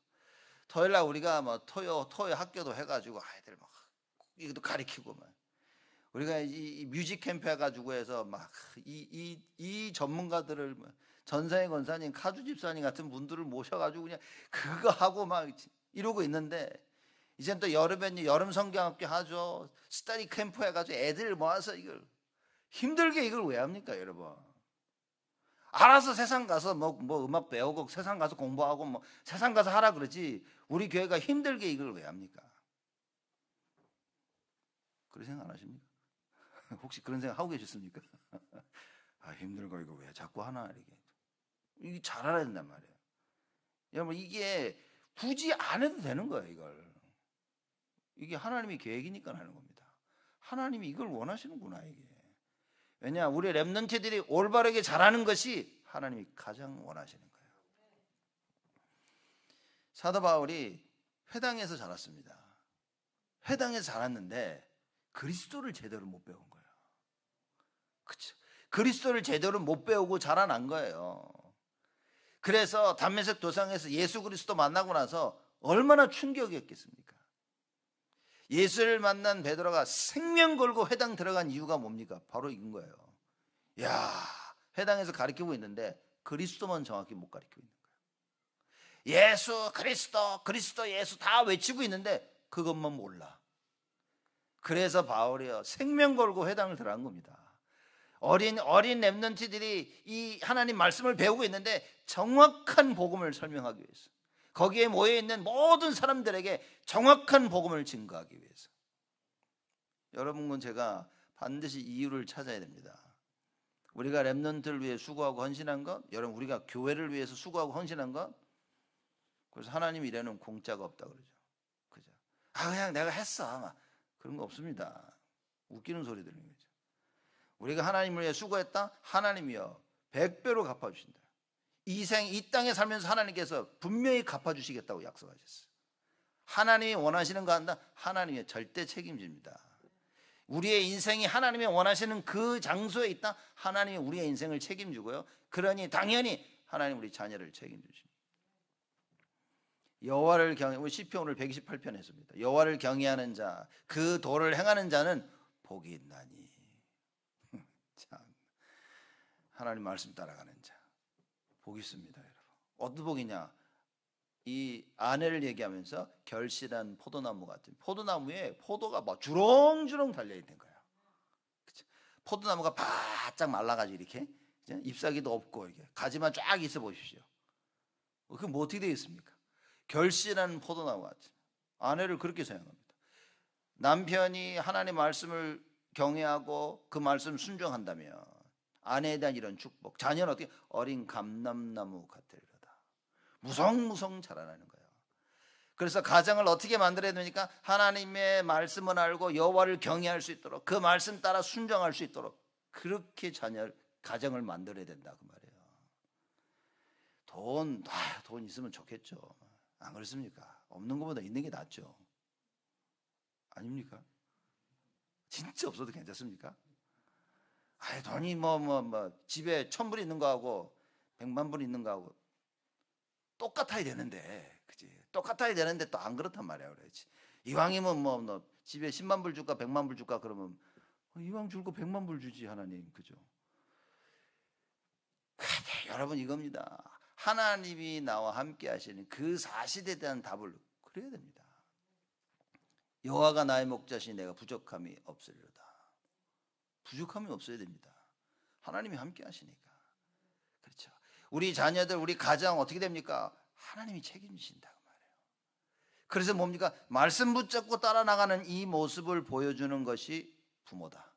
토요일 날 우리가 뭐 토요 토요 학교도 해가지고 아이들 막 이것도 가리키고 막 우리가 이, 이 뮤직 캠프 해가지고 해서 막 이 이이 이, 이 전문가들을 막 뭐 전사의 권사님, 카주 집사님 같은 분들을 모셔가지고 그냥 그거 하고 막 이러고 있는데 이젠 또 여름에 여름 성경학교 하죠. 스타디 캠프 해가지고 애들 모아서 이걸 힘들게 이걸 왜 합니까, 여러분? 알아서 세상 가서 뭐, 뭐 음악 배우고 세상 가서 공부하고 뭐 세상 가서 하라 그러지 우리 교회가 힘들게 이걸 왜 합니까? 그런 생각 안 하십니까? 혹시 그런 생각 하고 계셨습니까? 아 힘들고 이거 왜 자꾸 하나 이렇게 이게 잘 알아야 된단 말이에요. 여러분 이게 굳이 안 해도 되는 거예요 이걸. 이게 하나님의 계획이니까 하는 겁니다. 하나님이 이걸 원하시는구나 이게. 왜냐 우리 랩런트들이 올바르게 잘하는 것이 하나님이 가장 원하시는 거예요. 사도 바울이 회당에서 자랐습니다. 회당에서 자랐는데 그리스도를 제대로 못 배운 거예요. 그쵸? 그리스도를 제대로 못 배우고 자라난 거예요. 그래서 담메색 도상에서 예수 그리스도 만나고 나서 얼마나 충격이었겠습니까? 예수를 만난 베드로가 생명 걸고 회당 들어간 이유가 뭡니까? 바로 이건 거예요. 야, 회당에서 가르키고 있는데 그리스도만 정확히 못 가르치고 있는 거예요. 예수 그리스도 그리스도 예수 다 외치고 있는데 그것만 몰라. 그래서 바울이요 생명 걸고 회당을 들어간 겁니다. 어린 어린 랩런트들이 이 하나님 말씀을 배우고 있는데 정확한 복음을 설명하기 위해서 거기에 모여 있는 모든 사람들에게 정확한 복음을 증거하기 위해서 여러분은 제가 반드시 이유를 찾아야 됩니다. 우리가 랩런트를 위해 수고하고 헌신한 것, 여러분 우리가 교회를 위해서 수고하고 헌신한 것, 그래서 하나님 이래는 공짜가 없다 그러죠. 그죠? 아 그냥 내가 했어. 막. 그런 거 없습니다. 웃기는 소리 들입니다 우리가 하나님을 위해 수고했다? 하나님이여 100배로 갚아주신다. 이생 이 땅에 살면서 하나님께서 분명히 갚아주시겠다고 약속하셨어요. 하나님이 원하시는 거 한다? 하나님의 절대 책임집니다. 우리의 인생이 하나님이 원하시는 그 장소에 있다? 하나님이 우리의 인생을 책임지고요. 그러니 당연히 하나님 우리 자녀를 책임지십니다. 여호와를 경외 우리 시편 을 128편 했습니다. 여호와를 경외하는 자, 그 도를 행하는 자는 복이 있나니. 하나님 말씀 따라가는 자. 복 있습니다, 여러분. 어떤 복이냐? 이 아내를 얘기하면서 결실한 포도나무 같은 포도나무에 포도가 막 주렁주렁 달려 있는 거야. 그치? 포도나무가 바짝 말라가지고 이렇게 그치? 잎사귀도 없고 이게 가지만 쫙 있어 보십시오. 어, 그게 뭐 어떻게 되겠습니까 결실한 포도나무 같은 아내를 그렇게 생각합니다. 남편이 하나님 말씀을 경외하고 그 말씀 순종한다면 아내에 대한 이런 축복, 자녀는 어떻게 어린 감남나무 같으리로다. 무성무성 자라나는 거예요. 그래서 가정을 어떻게 만들어야 되니까 하나님의 말씀을 알고 여호와를 경외할 수 있도록 그 말씀 따라 순정할수 있도록 그렇게 자녀 가정을 만들어야 된다 그 말이에요. 돈, 아, 돈 있으면 좋겠죠. 안 그렇습니까? 없는 것보다 있는 게 낫죠. 아닙니까? 진짜 없어도 괜찮습니까? 아, 돈이 뭐, 뭐, 뭐, 집에 천불 있는 거하고 백만불 있는 거하고 똑같아야 되는데, 그지? 똑같아야 되는데 또 안 그렇단 말이야, 그렇지? 이왕이면 뭐, 뭐 집에 십만불 줄까, 백만불 줄까, 그러면 어, 이왕 줄 거 백만불 주지, 하나님. 그죠? 그래, 여러분, 이겁니다. 하나님이 나와 함께 하시는 그 사실에 대한 답을 그래야 됩니다. 여호와가 나의 목자시 내가 부족함이 없으리로다. 부족함이 없어야 됩니다. 하나님이 함께 하시니까. 그렇죠. 우리 자녀들, 우리 가장 어떻게 됩니까? 하나님이 책임지신다 그 그래서 뭡니까? 말씀 붙잡고 따라 나가는 이 모습을 보여주는 것이 부모다.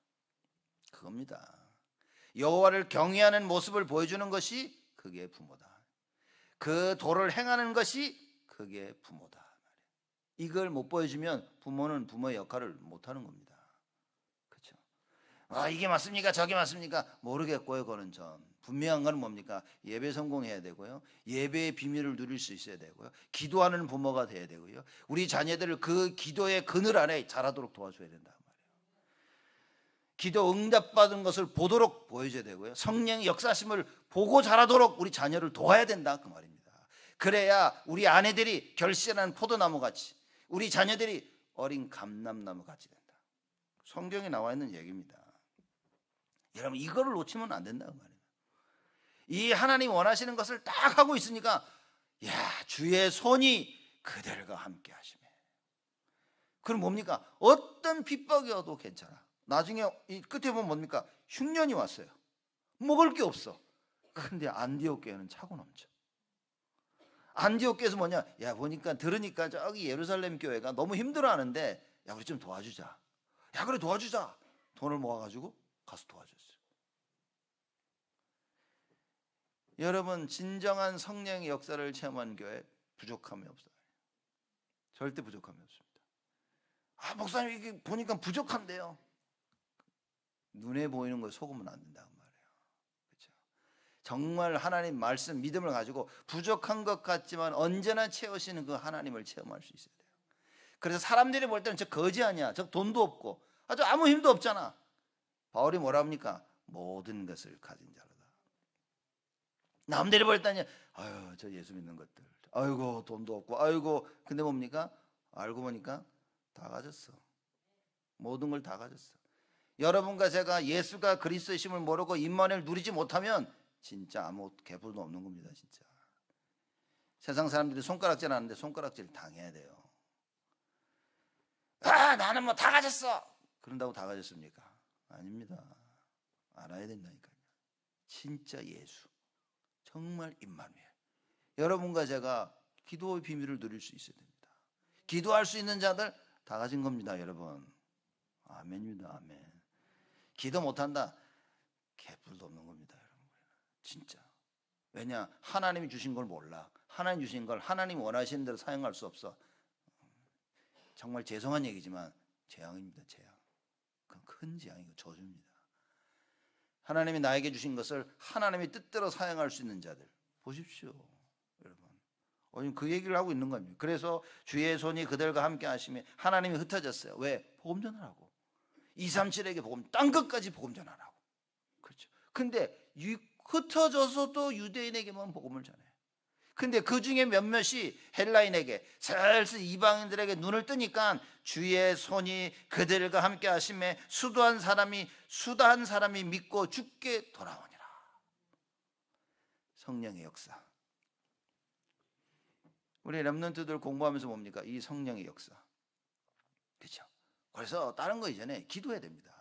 그겁니다. 여호와를 경외하는 모습을 보여주는 것이 그게 부모다. 그 도를 행하는 것이 그게 부모다. 그 이걸 못 보여주면 부모는 부모의 역할을 못 하는 겁니다. 아, 이게 맞습니까? 저게 맞습니까? 모르겠고요, 그거는 전. 분명한 건 뭡니까? 예배 성공해야 되고요. 예배의 비밀을 누릴 수 있어야 되고요. 기도하는 부모가 돼야 되고요. 우리 자녀들을 그 기도의 그늘 안에 자라도록 도와줘야 된다 그 말이에요. 기도 응답받은 것을 보도록 보여줘야 되고요. 성령 의 역사심을 보고 자라도록 우리 자녀를 도와야 된다 그 말입니다. 그래야 우리 아내들이 결실하는 포도나무 같이 우리 자녀들이 어린 감남나무 같이 된다. 성경에 나와 있는 얘기입니다. 여러분 이거를 놓치면 안 된다고 말이에요. 이 하나님 원하시는 것을 딱 하고 있으니까 야 주의 손이 그들과 함께 하시네. 그럼 뭡니까? 어떤 핍박이어도 괜찮아. 나중에 이 끝에 보면 뭡니까? 흉년이 왔어요. 먹을 게 없어. 근데 안디옥교회는 차고 넘쳐. 안디옥교회에서 뭐냐? 야 보니까 들으니까 저기 예루살렘 교회가 너무 힘들어하는데 야 우리 좀 도와주자. 야 그래 도와주자. 돈을 모아가지고 가서 도와줬어요. 여러분 진정한 성령의 역사를 체험한 교회 부족함이 없어요. 절대 부족함이 없습니다. 아 목사님 이게 보니까 부족한데요. 눈에 보이는 걸 속으면 안 된다고 말해요. 그렇죠? 정말 하나님 말씀 믿음을 가지고 부족한 것 같지만 언제나 채우시는 그 하나님을 체험할 수 있어야 돼요. 그래서 사람들이 볼 때는 저 거지 아니야. 저 돈도 없고 아, 주 아무 힘도 없잖아. 바울이 뭐라 합니까? 모든 것을 가진 자로다. 남들이 볼때니 아유 저 예수 믿는 것들 아이고 돈도 없고 아이고 근데 뭡니까? 알고 보니까 다 가졌어. 모든 걸 다 가졌어. 여러분과 제가 예수가 그리스도 심을 모르고 인만을 누리지 못하면 진짜 아무 개뿔도 없는 겁니다, 진짜. 세상 사람들이 손가락질 하는데 손가락질 당해야 돼요. 아, 나는 뭐 다 가졌어. 그런다고 다 가졌습니까? 아닙니다. 알아야 된다니까요. 진짜 예수. 정말 임마누엘. 여러분과 제가 기도의 비밀을 누릴 수 있어야 됩니다. 기도할 수 있는 자들 다 가진 겁니다, 여러분. 아멘입니다, 아멘. 기도 못한다. 개뿔도 없는 겁니다, 여러분. 진짜. 왜냐? 하나님이 주신 걸 몰라. 하나님 주신 걸 하나님 원하시는 대로 사용할 수 없어. 정말 죄송한 얘기지만 재앙입니다, 재앙. 그건 큰 재앙이고 저주입니다. 하나님이 나에게 주신 것을 하나님의 뜻대로 사용할 수 있는 자들 보십시오, 여러분. 오늘 그 얘기를 하고 있는 겁니다. 그래서 주의 손이 그들과 함께 하심에 하나님이 흩어졌어요. 왜? 복음 전하라고. 2, 3, 7에게 복음, 땅 끝까지 복음 전하라고. 그렇죠. 근데 흩어져서도 유대인에게만 복음을 전해 근데 그 중에 몇몇이 헬라인에게 슬슬 이방인들에게 눈을 뜨니까 주의 손이 그들과 함께 하심에 수도한 사람이 수다한 사람이 믿고 죽게 돌아오니라. 성령의 역사. 우리 렘넌트들 공부하면서 뭡니까? 이 성령의 역사. 그렇죠? 그래서 다른 거 이전에 기도해야 됩니다.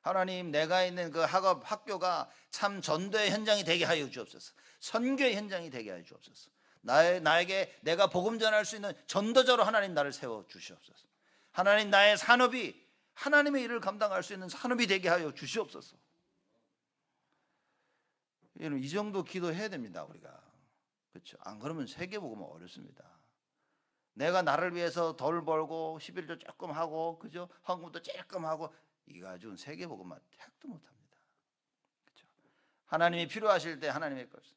하나님 내가 있는 그 학업 학교가 참 전도의 현장이 되게 하여 주옵소서. 선교의 현장이 되게 하여 주옵소서. 나의, 나에게 내가 복음 전할 수 있는 전도자로 하나님 나를 세워 주시옵소서. 하나님 나의 산업이 하나님의 일을 감당할 수 있는 산업이 되게 하여 주시옵소서. 이 정도 기도해야 됩니다 우리가 그렇죠? 안 그러면 세계 복음은 어렵습니다. 내가 나를 위해서 덜 벌고 11조 조금 하고 그죠? 황금도 조금 하고 이거 가지 세계 복음만 택도 못합니다. 그렇죠? 하나님이 필요하실 때 하나님의 것을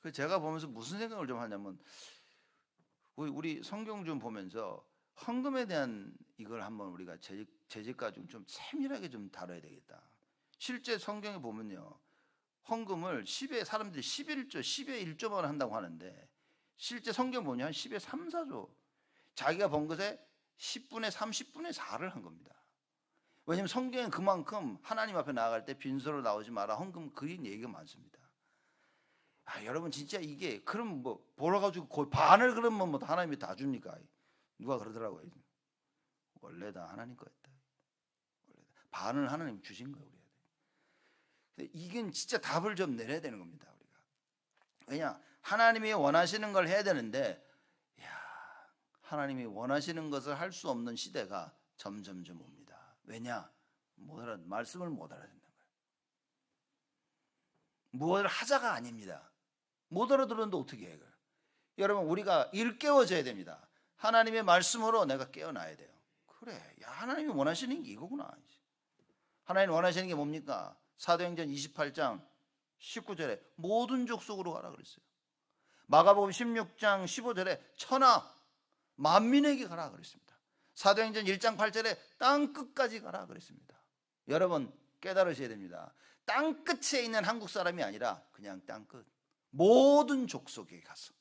그 제가 보면서 무슨 생각을 좀 하냐면 우리, 성경 좀 보면서 헌금에 대한 이걸 한번 우리가 재직, 재직가 좀, 좀 세밀하게 좀 다뤄야 되겠다. 실제 성경에 보면요. 헌금을 10에 사람들이 11조, 10에 1조만 한다고 하는데 실제 성경 보면 한 10에 3, 4조. 자기가 번 것에 10분의 3, 10분의 4를 한 겁니다. 왜냐면 성경에 그만큼 하나님 앞에 나아갈 때 빈소로 나오지 마라 헌금 그린 얘기가 많습니다. 아, 여러분 진짜 이게 그럼 뭐 보러 가지고 거의 반을 그러면 뭐 하나님이 다 줍니까? 누가 그러더라고요. 원래 다 하나님 거였다. 원래 다. 반을 하나님 주신 거예요, 이건 진짜 답을 좀 내려야 되는 겁니다, 우리가. 왜냐? 하나님이 원하시는 걸 해야 되는데 야, 하나님이 원하시는 것을 할 수 없는 시대가 점점점 옵니다. 왜냐? 못 알아, 말씀을 못 알아듣는 거예요. 무엇을 하자가 아닙니다. 못 알아들었는데 어떻게 해? 여러분 우리가 일깨워져야 됩니다. 하나님의 말씀으로 내가 깨어나야 돼요. 그래, 야 하나님이 원하시는 게 이거구나. 하나님 원하시는 게 뭡니까? 사도행전 28장 19절에 모든 족속으로 가라 그랬어요. 마가복음 16장 15절에 천하 만민에게 가라 그랬습니다. 사도행전 1장 8절에 땅 끝까지 가라 그랬습니다. 여러분 깨달으셔야 됩니다. 땅 끝에 있는 한국 사람이 아니라 그냥 땅 끝. 모든 족속에 가서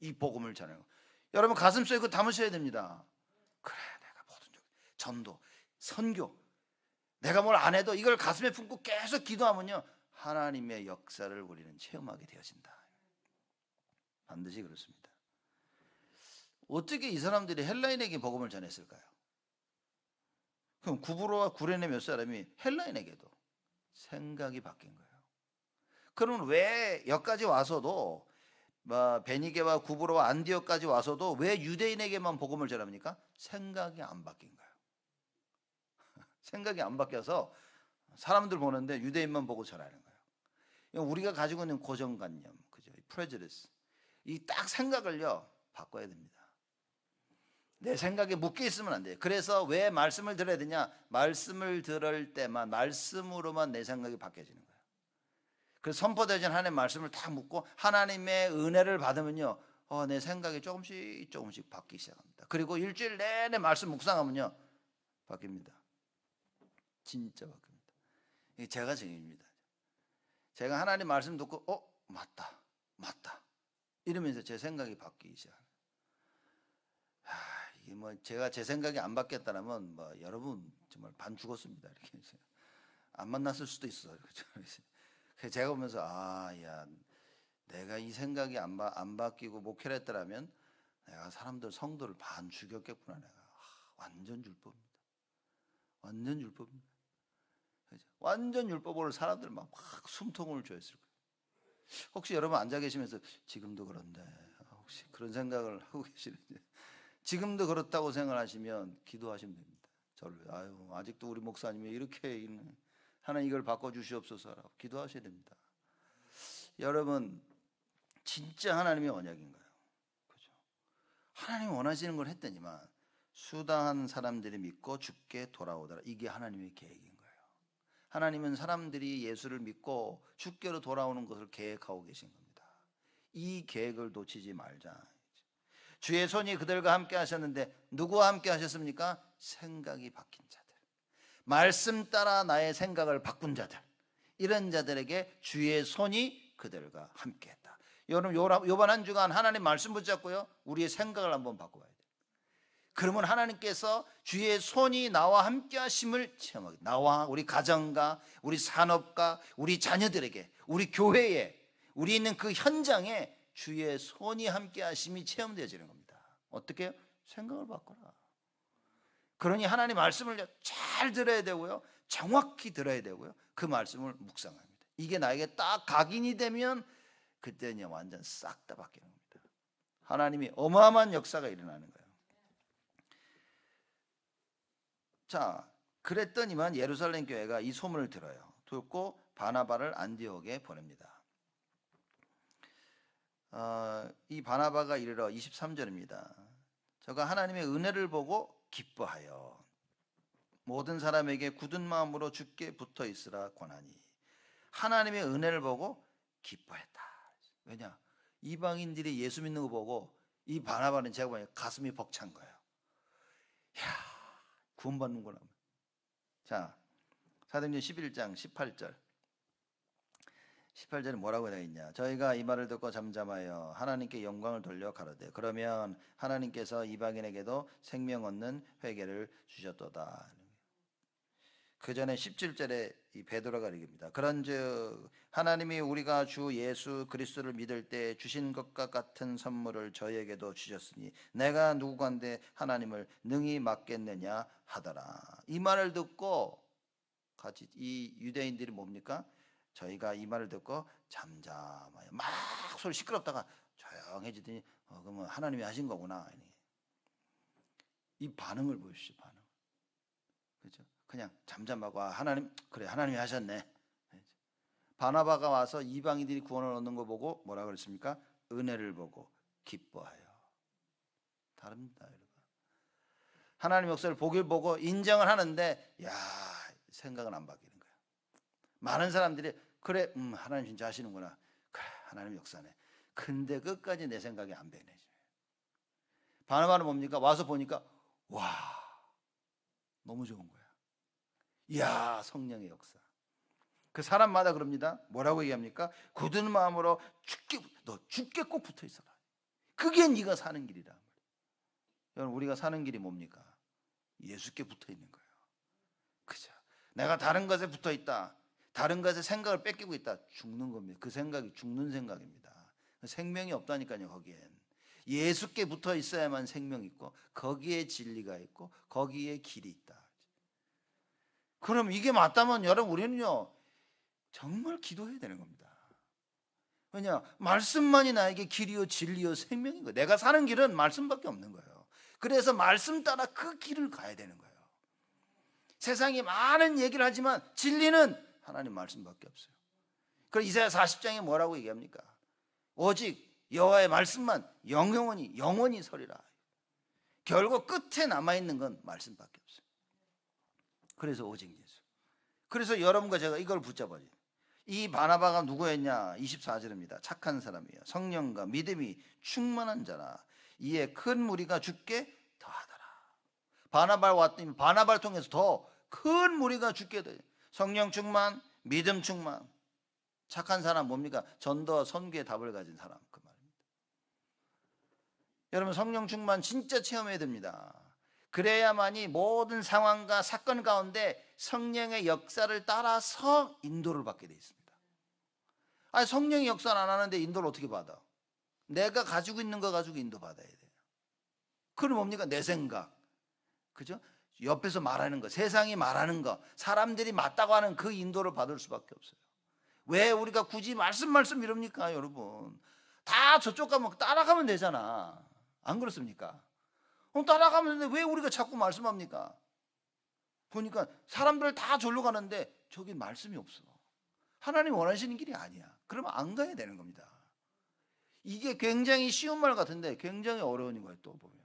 이 복음을 전해요. 여러분 가슴속에 그 담으셔야 됩니다. 그래 내가 모든 족 전도 선교 내가 뭘 안 해도 이걸 가슴에 품고 계속 기도하면요 하나님의 역사를 우리는 체험하게 되어진다. 반드시 그렇습니다. 어떻게 이 사람들이 헬라인에게 복음을 전했을까요? 그럼 구브로와 구레네 몇 사람이 헬라인에게도 생각이 바뀐 거예요. 그럼 왜 여기까지 와서도 뭐, 베니게와 구브로와 안디오까지 와서도 왜 유대인에게만 복음을 전합니까? 생각이 안 바뀐 거예요. 생각이 안 바뀌어서 사람들 보는데 유대인만 보고 전하는 거예요. 우리가 가지고 있는 고정관념, 그죠? 프레지리스. 이 딱 생각을요, 바꿔야 됩니다. 내 생각에 묶여 있으면 안 돼요. 그래서 왜 말씀을 들어야 되냐? 말씀을 들을 때만, 말씀으로만 내 생각이 바뀌어지는 거예요. 그선포되진하나님 말씀을 다 묻고 하나님의 은혜를 받으면요. 어, 내 생각이 조금씩 조금씩 바뀌기 시작합니다. 그리고 일주일 내내 말씀 묵상하면요. 바뀝니다. 진짜 바뀝니다. 이게 제가 증인입니다. 제가 하나님 말씀 듣고 어, 맞다. 맞다. 이러면서 제 생각이 바뀌기 시작합니다. 이게 뭐 제가 제 생각이 안 바뀌었다면 뭐 여러분 정말 반 죽었습니다. 이렇게 안 만났을 수도 있어. 요렇게 그렇죠? 제가 보면서 아, 야, 내가 이 생각이 안, 바, 안 바뀌고 목회를 했더라면 내가 사람들 성도를 반 죽였겠구나 내가 아, 완전 율법입니다. 완전 율법입니다. 그죠? 완전 율법으로 사람들 막, 막 숨통을 조였을 거예요. 혹시 여러분 앉아 계시면서 지금도 그런데 혹시 그런 생각을 하고 계시는지 지금도 그렇다고 생각하시면 기도하시면 됩니다. 저를 아유 아직도 우리 목사님이 이렇게 있네. 하나님 이걸 바꿔주시옵소서라고 기도하셔야 됩니다. 여러분, 진짜 하나님의 언약인가요? 그죠? 하나님 원하시는 걸 했더니만 수다한 사람들이 믿고 죽게 돌아오더라. 이게 하나님의 계획인 거예요. 하나님은 사람들이 예수를 믿고 죽게로 돌아오는 것을 계획하고 계신 겁니다. 이 계획을 놓치지 말자. 주의 손이 그들과 함께 하셨는데 누구와 함께 하셨습니까? 생각이 바뀐 자. 말씀 따라 나의 생각을 바꾼 자들 이런 자들에게 주의 손이 그들과 함께했다. 여러분 요번 한 주간 하나님 말씀 붙잡고요 우리의 생각을 한번 바꿔봐야 돼 그러면 하나님께서 주의 손이 나와 함께 하심을 체험하게 나와 우리 가정과 우리 산업과 우리 자녀들에게 우리 교회에 우리 있는 그 현장에 주의 손이 함께 하심이 체험되어지는 겁니다. 어떻게 생각을 바꿔라. 그러니 하나님 말씀을 잘 들어야 되고요. 정확히 들어야 되고요. 그 말씀을 묵상합니다. 이게 나에게 딱 각인이 되면 그때는 완전 싹 다 바뀌는 겁니다. 하나님이 어마어마한 역사가 일어나는 거예요. 자, 그랬더니만 예루살렘 교회가 이 소문을 들어요. 듣고 바나바를 안디옥에 보냅니다. 어, 이 바나바가 이르러 23절입니다. 저가 하나님의 은혜를 보고 기뻐하여 모든 사람에게 굳은 마음으로 죽게 붙어 있으라 권하니 하나님의 은혜를 보고 기뻐했다. 왜냐? 이방인들이 예수 믿는 거 보고 이 바나바는 제가 보니 가슴이 벅찬 거예요. 야, 구원받는구나. 자, 사도행전 11장 18절. 18절에 뭐라고 되어 있냐? 저희가 이 말을 듣고 잠잠하여 하나님께 영광을 돌려 가로되 그러면 하나님께서 이방인에게도 생명 얻는 회개를 주셨도다. 그 전에 17절에 이 베드로가 읽입니다. 그런즉 하나님이 우리가 주 예수 그리스도를 믿을 때 주신 것과 같은 선물을 저희에게도 주셨으니 내가 누구간데 하나님을 능히 맡겠느냐 하더라. 이 말을 듣고 같이 이 유대인들이 뭡니까? 저희가 이 말을 듣고 잠잠하여 막 소리 시끄럽다가 조용해지더니 어, 그러면 하나님이 하신 거구나. 이 반응을 보십시오, 반응. 그죠? 그냥 잠잠하고 아, 하나님 그래 하나님이 하셨네. 바나바가 와서 이방인들이 구원을 얻는 거 보고 뭐라 그랬습니까? 은혜를 보고 기뻐하여. 다릅니다, 여러분. 하나님 역사를 보길 보고 인정을 하는데 야 생각은 안 바뀌는 거야. 많은 사람들이 그래, 음, 하나님 진짜 하시는구나. 그래, 하나님 역사네. 근데 끝까지 내 생각이 안 변해져요. 바나바는 뭡니까? 와서 보니까, 와, 너무 좋은 거야. 이야, 성령의 역사. 그 사람마다 그럽니다. 뭐라고 얘기합니까? 굳은 마음으로 죽게, 너 죽게 꼭 붙어 있어라. 그게 네가 사는 길이라. 여러분, 우리가 사는 길이 뭡니까? 예수께 붙어 있는 거예요. 그죠? 내가 다른 것에 붙어 있다. 다른 것에 생각을 뺏기고 있다. 죽는 겁니다. 그 생각이 죽는 생각입니다. 생명이 없다니까요, 거기엔. 예수께 붙어 있어야만 생명이 있고, 거기에 진리가 있고, 거기에 길이 있다. 그럼 이게 맞다면 여러분, 우리는요, 정말 기도해야 되는 겁니다. 왜냐, 말씀만이 나에게 길이요, 진리요, 생명인 거예요. 내가 사는 길은 말씀밖에 없는 거예요. 그래서 말씀 따라 그 길을 가야 되는 거예요. 세상이 많은 얘기를 하지만 진리는 하나님 말씀밖에 없어요. 그럼 이사야 40장에 뭐라고 얘기합니까? 오직 여호와의 말씀만 영영원히 영원히 서리라. 결국 끝에 남아 있는 건 말씀밖에 없어요. 그래서 오직 예수. 그래서 여러분과 제가 이걸 붙잡아요. 이 바나바가 누구였냐? 24절입니다. 착한 사람이야. 성령과 믿음이 충만한 자라. 이에 큰 무리가 죽게 더하더라. 바나발 왔더니 바나바를 통해서 더 큰 무리가 죽게 돼. 성령 충만, 믿음 충만. 착한 사람 뭡니까? 전도 선교의 답을 가진 사람 그 말입니다. 여러분 성령 충만 진짜 체험해야 됩니다. 그래야만이 모든 상황과 사건 가운데 성령의 역사를 따라서 인도를 받게 돼 있습니다. 아 성령의 역사를 안 하는데 인도를 어떻게 받아? 내가 가지고 있는 거 가지고 인도 받아야 돼요. 그럼 뭡니까? 내 생각. 그죠? 옆에서 말하는 거, 세상이 말하는 거, 사람들이 맞다고 하는 그 인도를 받을 수밖에 없어요. 왜 우리가 굳이 말씀 말씀 이럽니까, 여러분? 다 저쪽 가면 따라가면 되잖아. 안 그렇습니까? 그럼 따라가면 되는데 왜 우리가 자꾸 말씀합니까? 보니까 사람들 다 졸로 가는데 저기 말씀이 없어. 하나님 원하시는 길이 아니야. 그러면 안 가야 되는 겁니다. 이게 굉장히 쉬운 말 같은데 굉장히 어려운 거예요, 또 보면.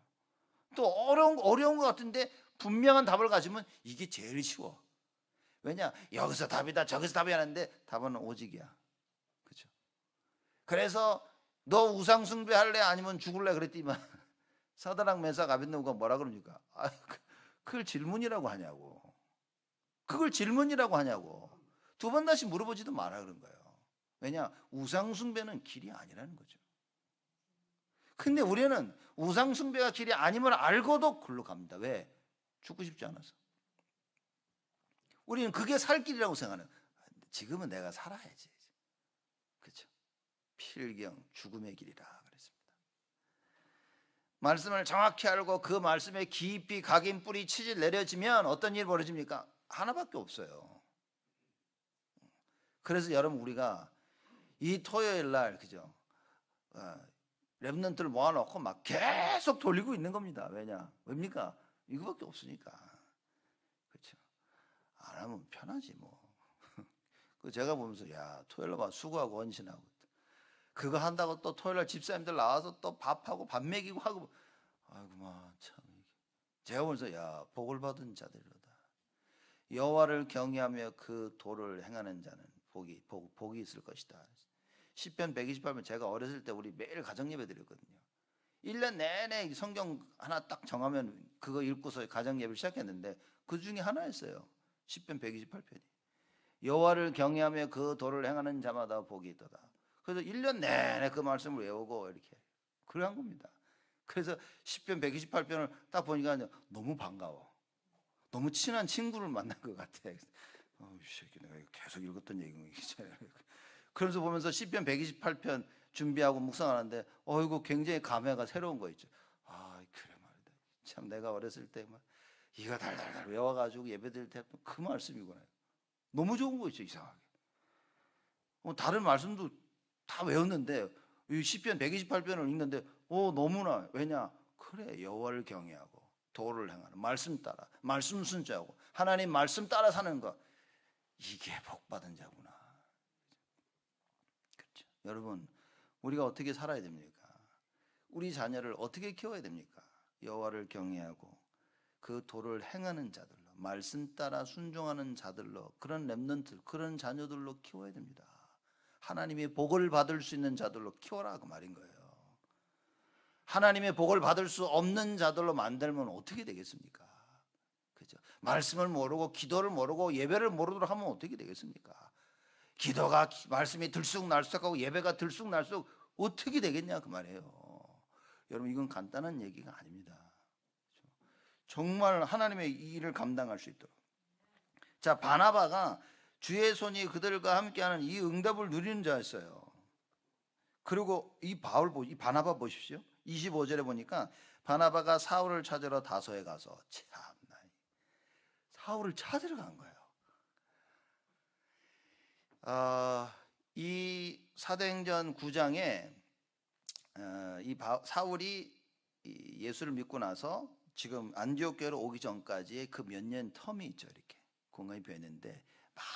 또 어려운, 어려운 것 같은데 분명한 답을 가지면 이게 제일 쉬워. 왜냐? 여기서 답이다, 저기서 답이 하는데 답은 오직이야. 그죠? 그래서 너 우상 숭배할래? 아니면 죽을래? 그랬더니만 사다랑 메삭 아벤노가 뭐라 그럽니까? 아, 그, 그걸 질문이라고 하냐고. 그걸 질문이라고 하냐고. 두 번 다시 물어보지도 마라 그런 거예요. 왜냐? 우상숭배는 길이 아니라는 거죠. 근데 우리는 우상숭배가 길이 아님을 알고도 글로 갑니다. 왜? 죽고 싶지 않아서. 우리는 그게 살 길이라고 생각하는. 아, 지금은 내가 살아야지. 그렇죠? 필경 죽음의 길이라 그랬습니다. 말씀을 정확히 알고 그 말씀에 깊이 각인 뿌리 치질 내려지면 어떤 일이 벌어집니까? 하나밖에 없어요. 그래서 여러분 우리가 이 토요일 날 그죠? 어, 랩넌트를 모아놓고 막 계속 돌리고 있는 겁니다. 왜냐? 왜입니까? 이거밖에 없으니까. 그렇죠. 안 하면 편하지 뭐. 그 제가 보면서 야 토요일날 수고하고 헌신하고 그거 한다고 또 토요일날 집사님들 나와서 또 밥하고 밥 먹이고 하고 뭐. 아이고마 뭐, 참 제가 보면서 야 복을 받은 자들로다 여호와를 경외하며 그 도를 행하는 자는 복이 복, 복이 있을 것이다. 시편 128편 제가 어렸을 때 우리 매일 가정 예배 드렸거든요. 1년 내내 성경 하나 딱 정하면 그거 읽고서 가정예배를 시작했는데 그 중에 하나였어요. 10편 128편이. 여와를 경외하며 그 도를 행하는 자마다 복이 있도다. 그래서 1년 내내 그 말씀을 외우고 이렇게. 그래 한 겁니다. 그래서 10편 128편을 딱 보니까 너무 반가워. 너무 친한 친구를 만난 것 같아. 어이 새끼 내가 계속 읽었던 얘기잖아요. 그러면서 보면서 10편 128편 준비하고 묵상하는데 어이구 굉장히 감회가 새로운 거 있죠. 아 그래 말이다. 참 내가 어렸을 때막 이거 달달달 외워가지고 예배드릴 때그 말씀이구나. 너무 좋은 거 있죠 이상하게. 어, 다른 말씀도 다 외웠는데 이 시편 128편을 읽는데 어 너무나 왜냐 그래 여와를 경외하고 도를 행하는 말씀 따라 말씀 순자하고 하나님 말씀 따라 사는 것 이게 복 받은 자구나. 그렇죠. 여러분 우리가 어떻게 살아야 됩니까? 우리 자녀를 어떻게 키워야 됩니까? 여호와를 경외하고 그 도를 행하는 자들로 말씀 따라 순종하는 자들로 그런 랩넌트 그런 자녀들로 키워야 됩니다. 하나님의 복을 받을 수 있는 자들로 키워라 그 말인 거예요. 하나님의 복을 받을 수 없는 자들로 만들면 어떻게 되겠습니까? 그죠? 말씀을 모르고 기도를 모르고 예배를 모르도록 하면 어떻게 되겠습니까? 기도가 말씀이 들쑥날쑥하고 예배가 들쑥날쑥 어떻게 되겠냐 그 말이에요. 여러분 이건 간단한 얘기가 아닙니다. 정말 하나님의 일을 감당할 수 있도록. 자 바나바가 주의 손이 그들과 함께하는 이 응답을 누리는 자였어요. 그리고 이 바울 보 이 바나바 보십시오. 25절에 보니까 바나바가 사울을 찾으러 다소에 가서 참나 사울을 찾으러 간 거예요. 어, 이 사도행전 9장에 어, 이 바, 사울이 예수를 믿고 나서 지금 안디옥 교로 오기 전까지의 그 몇 년 텀이 있죠 이렇게 공간이 변했는데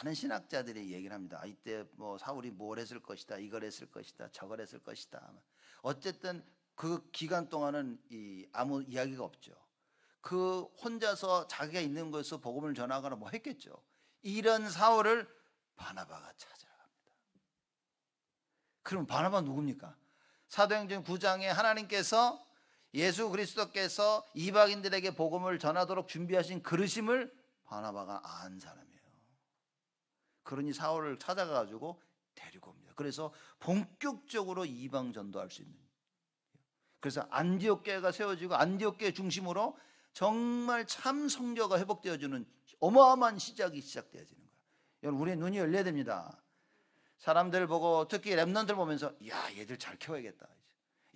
많은 신학자들이 얘기를 합니다. 아, 이때 뭐 사울이 뭘 했을 것이다, 이걸 했을 것이다, 저걸 했을 것이다. 어쨌든 그 기간 동안은 이 아무 이야기가 없죠. 그 혼자서 자기가 있는 곳에서 복음을 전하거나 뭐 했겠죠. 이런 사울을 바나바가 찾아갑니다. 그럼 바나바 누굽니까? 사도행전 9장에 하나님께서 예수 그리스도께서 이방인들에게 복음을 전하도록 준비하신 그르심을 바나바가 안 사람이에요. 그러니 사울을 찾아가지고 데리고 옵니다. 그래서 본격적으로 이방 전도할 수 있는. 그래서 안디옥 교회가 세워지고 안디옥 교회 중심으로 정말 참 성교가 회복되어지는 어마어마한 시작이 시작되어지는. 여러분 우리의 눈이 열려야 됩니다. 사람들 보고 특히 랩런들 보면서 야 얘들 잘 키워야겠다.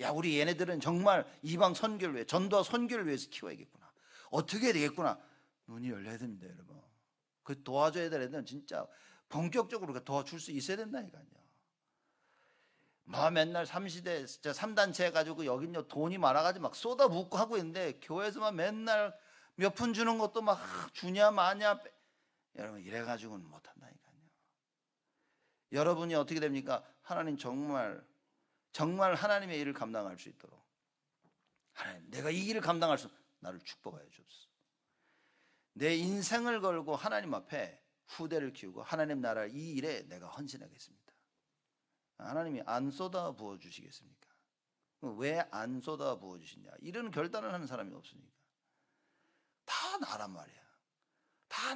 야 우리 얘네들은 정말 이방 선교를 위해 전도와 선교를 위해서 키워야겠구나. 어떻게 해야 되겠구나. 눈이 열려야 됩니다, 여러분. 그 도와줘야 될 애들은 진짜 본격적으로 그 도와줄 수 있어야 된다니까요. 막 맨날 3시대, 진짜 3단체 해가지고 여긴 요 돈이 많아가지고 막 쏟아붓고 하고 있는데 교회에서만 맨날 몇 푼 주는 것도 막 주냐 마냐 여러분 이래가지고는 못한다니까요. 여러분이 어떻게 됩니까? 하나님 정말 정말 하나님의 일을 감당할 수 있도록 하나님 내가 이 일을 감당할 수 나를 축복하여 주옵소서. 내 인생을 걸고 하나님 앞에 후대를 키우고 하나님 나라 이 일에 내가 헌신하겠습니다. 하나님이 안 쏟아 부어 주시겠습니까? 왜 안 쏟아 부어 주시냐? 이런 결단을 하는 사람이 없으니까 다 나란 말이야.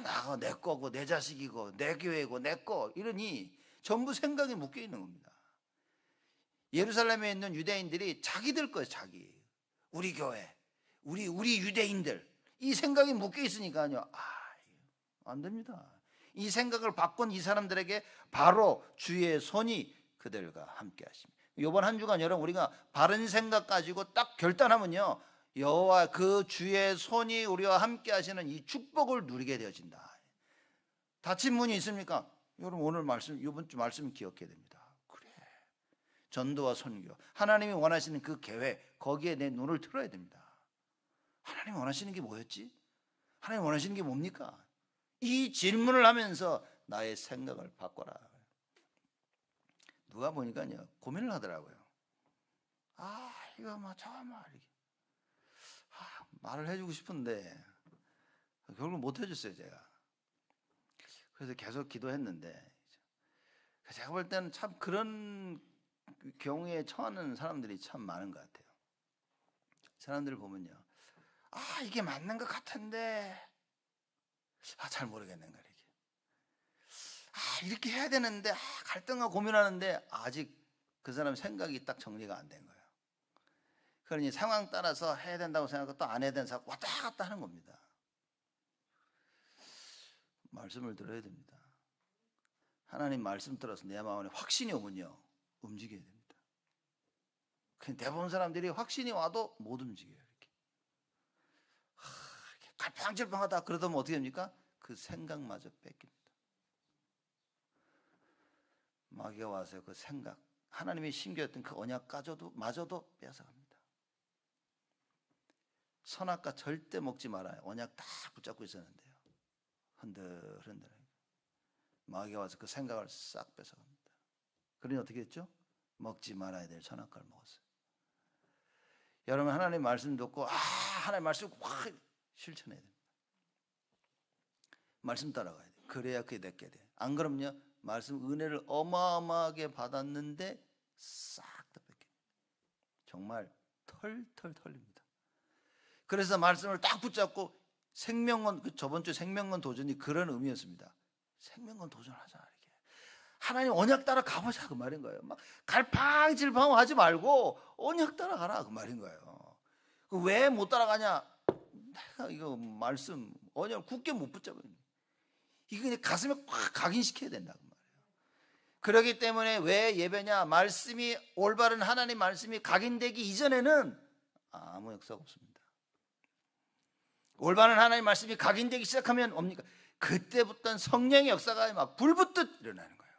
나가 내 거고 내 자식이고 내 교회고 내 거 이러니 전부 생각에 묶여 있는 겁니다. 예루살렘에 있는 유대인들이 자기들 거예요, 자기. 우리 교회, 우리 우리 유대인들 이 생각이 묶여 있으니까요. 아, 안 됩니다. 이 생각을 바꾼 이 사람들에게 바로 주의 손이 그들과 함께 하십니다. 이번 한 주간 여러분 우리가 바른 생각 가지고 딱 결단하면요. 여호와 그 주의 손이 우리와 함께 하시는 이 축복을 누리게 되어진다. 닫힌 문이 있습니까? 여러분 오늘 말씀 이번 주 말씀 기억해야 됩니다. 그래. 전도와 선교. 하나님이 원하시는 그 계획 거기에 내 눈을 틀어야 됩니다. 하나님 원하시는 게 뭐였지? 하나님 원하시는 게 뭡니까? 이 질문을 하면서 나의 생각을 바꿔라. 누가 보니까요 고민을 하더라고요. 아 이거 뭐저뭐 뭐, 이렇게. 말을 해주고 싶은데 결국 못 해줬어요 제가. 그래서 계속 기도했는데 제가 볼 때는 참 그런 경우에 처하는 사람들이 참 많은 것 같아요. 사람들을 보면요, 아 이게 맞는 것 같은데, 아잘 모르겠는 거예요. 아 이렇게 해야 되는데 아, 갈등과 고민하는데 아직 그 사람 생각이 딱 정리가 안 된 거예요. 그러니 상황 따라서 해야 된다고 생각하고 또 안 해야 된다고 생각하고 왔다 갔다 하는 겁니다. 말씀을 들어야 됩니다. 하나님 말씀 들어서 내 마음에 확신이 오면요. 움직여야 됩니다. 그냥 대부분 사람들이 확신이 와도 못 움직여요. 이렇게. 하, 이렇게 갈팡질팡하다 그러다면 어떻게 됩니까? 그 생각마저 뺏깁니다. 마귀가 와서 그 생각, 하나님이 심겨했던 그 언약 까져도 마저도 뺏어갑니다. 선악과 절대 먹지 말아요. 언약 딱 붙잡고 있었는데요. 흔들흔들. 마귀가 와서 그 생각을 싹 뺏어갑니다. 그러니 어떻게 했죠? 먹지 말아야 될 선악과를 먹었어요. 여러분 하나님 말씀 듣고 아 하나님 말씀 확 실천해야 됩니다. 말씀 따라가야 돼. 그래야 그게 내게 돼. 안 그럼요 말씀 은혜를 어마어마하게 받았는데 싹다 뺏겨. 정말 털털 털립니다. 그래서 말씀을 딱 붙잡고 생명건 그 저번 주 생명건 도전이 그런 의미였습니다. 생명건 도전하자 이렇게. 하나님 언약 따라 가보자 그 말인 거예요. 막 갈팡질팡 하지 말고 언약 따라 가라 그 말인 거예요. 그 왜못 따라가냐? 내가 이거 말씀 언약 굳게 못 붙잡아요. 이거 이제 가슴에 꽉 각인시켜야 된다 그 말이에요. 그러기 때문에 왜 예배냐? 말씀이 올바른 하나님 말씀이 각인되기 이전에는 아무 역사가 없습니다. 올바른 하나님 의 말씀이 각인되기 시작하면 뭡니까 그때부터는 성령의 역사가 막 불붙듯 일어나는 거예요.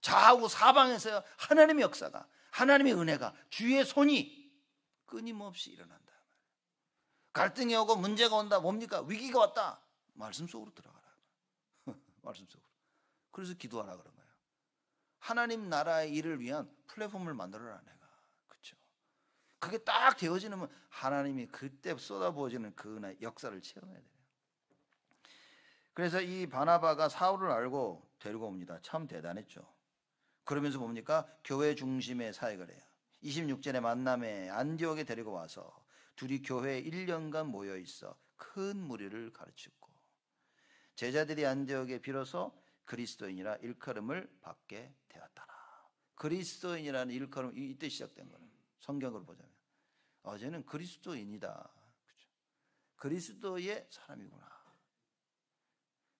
좌우 사방에서 하나님의 역사가, 하나님의 은혜가, 주의 손이 끊임없이 일어난다. 갈등이 오고 문제가 온다. 뭡니까? 위기가 왔다. 말씀 속으로 들어가라. 말씀 속으로. 그래서 기도하라 그런 거예요. 하나님 나라의 일을 위한 플랫폼을 만들어라 내가. 그게 딱 되어지면 하나님이 그때 쏟아부어지는 그은혜 역사를 체험해야 돼요. 그래서 이 바나바가 사울을 알고 데리고 옵니다. 참 대단했죠. 그러면서 뭡니까? 교회 중심의 사역을 해요. 2 6절에 만남에 안디옥에 데리고 와서 둘이 교회에 1년간 모여 있어 큰 무리를 가르치고 제자들이 안디옥에 비로소 그리스도인이라 일컬음을 받게 되었다라. 그리스도인이라는 일컬음 이때 시작된 거는 성경으로 보자면 어제는 그리스도인이다. 그죠? 그리스도의 사람이구나.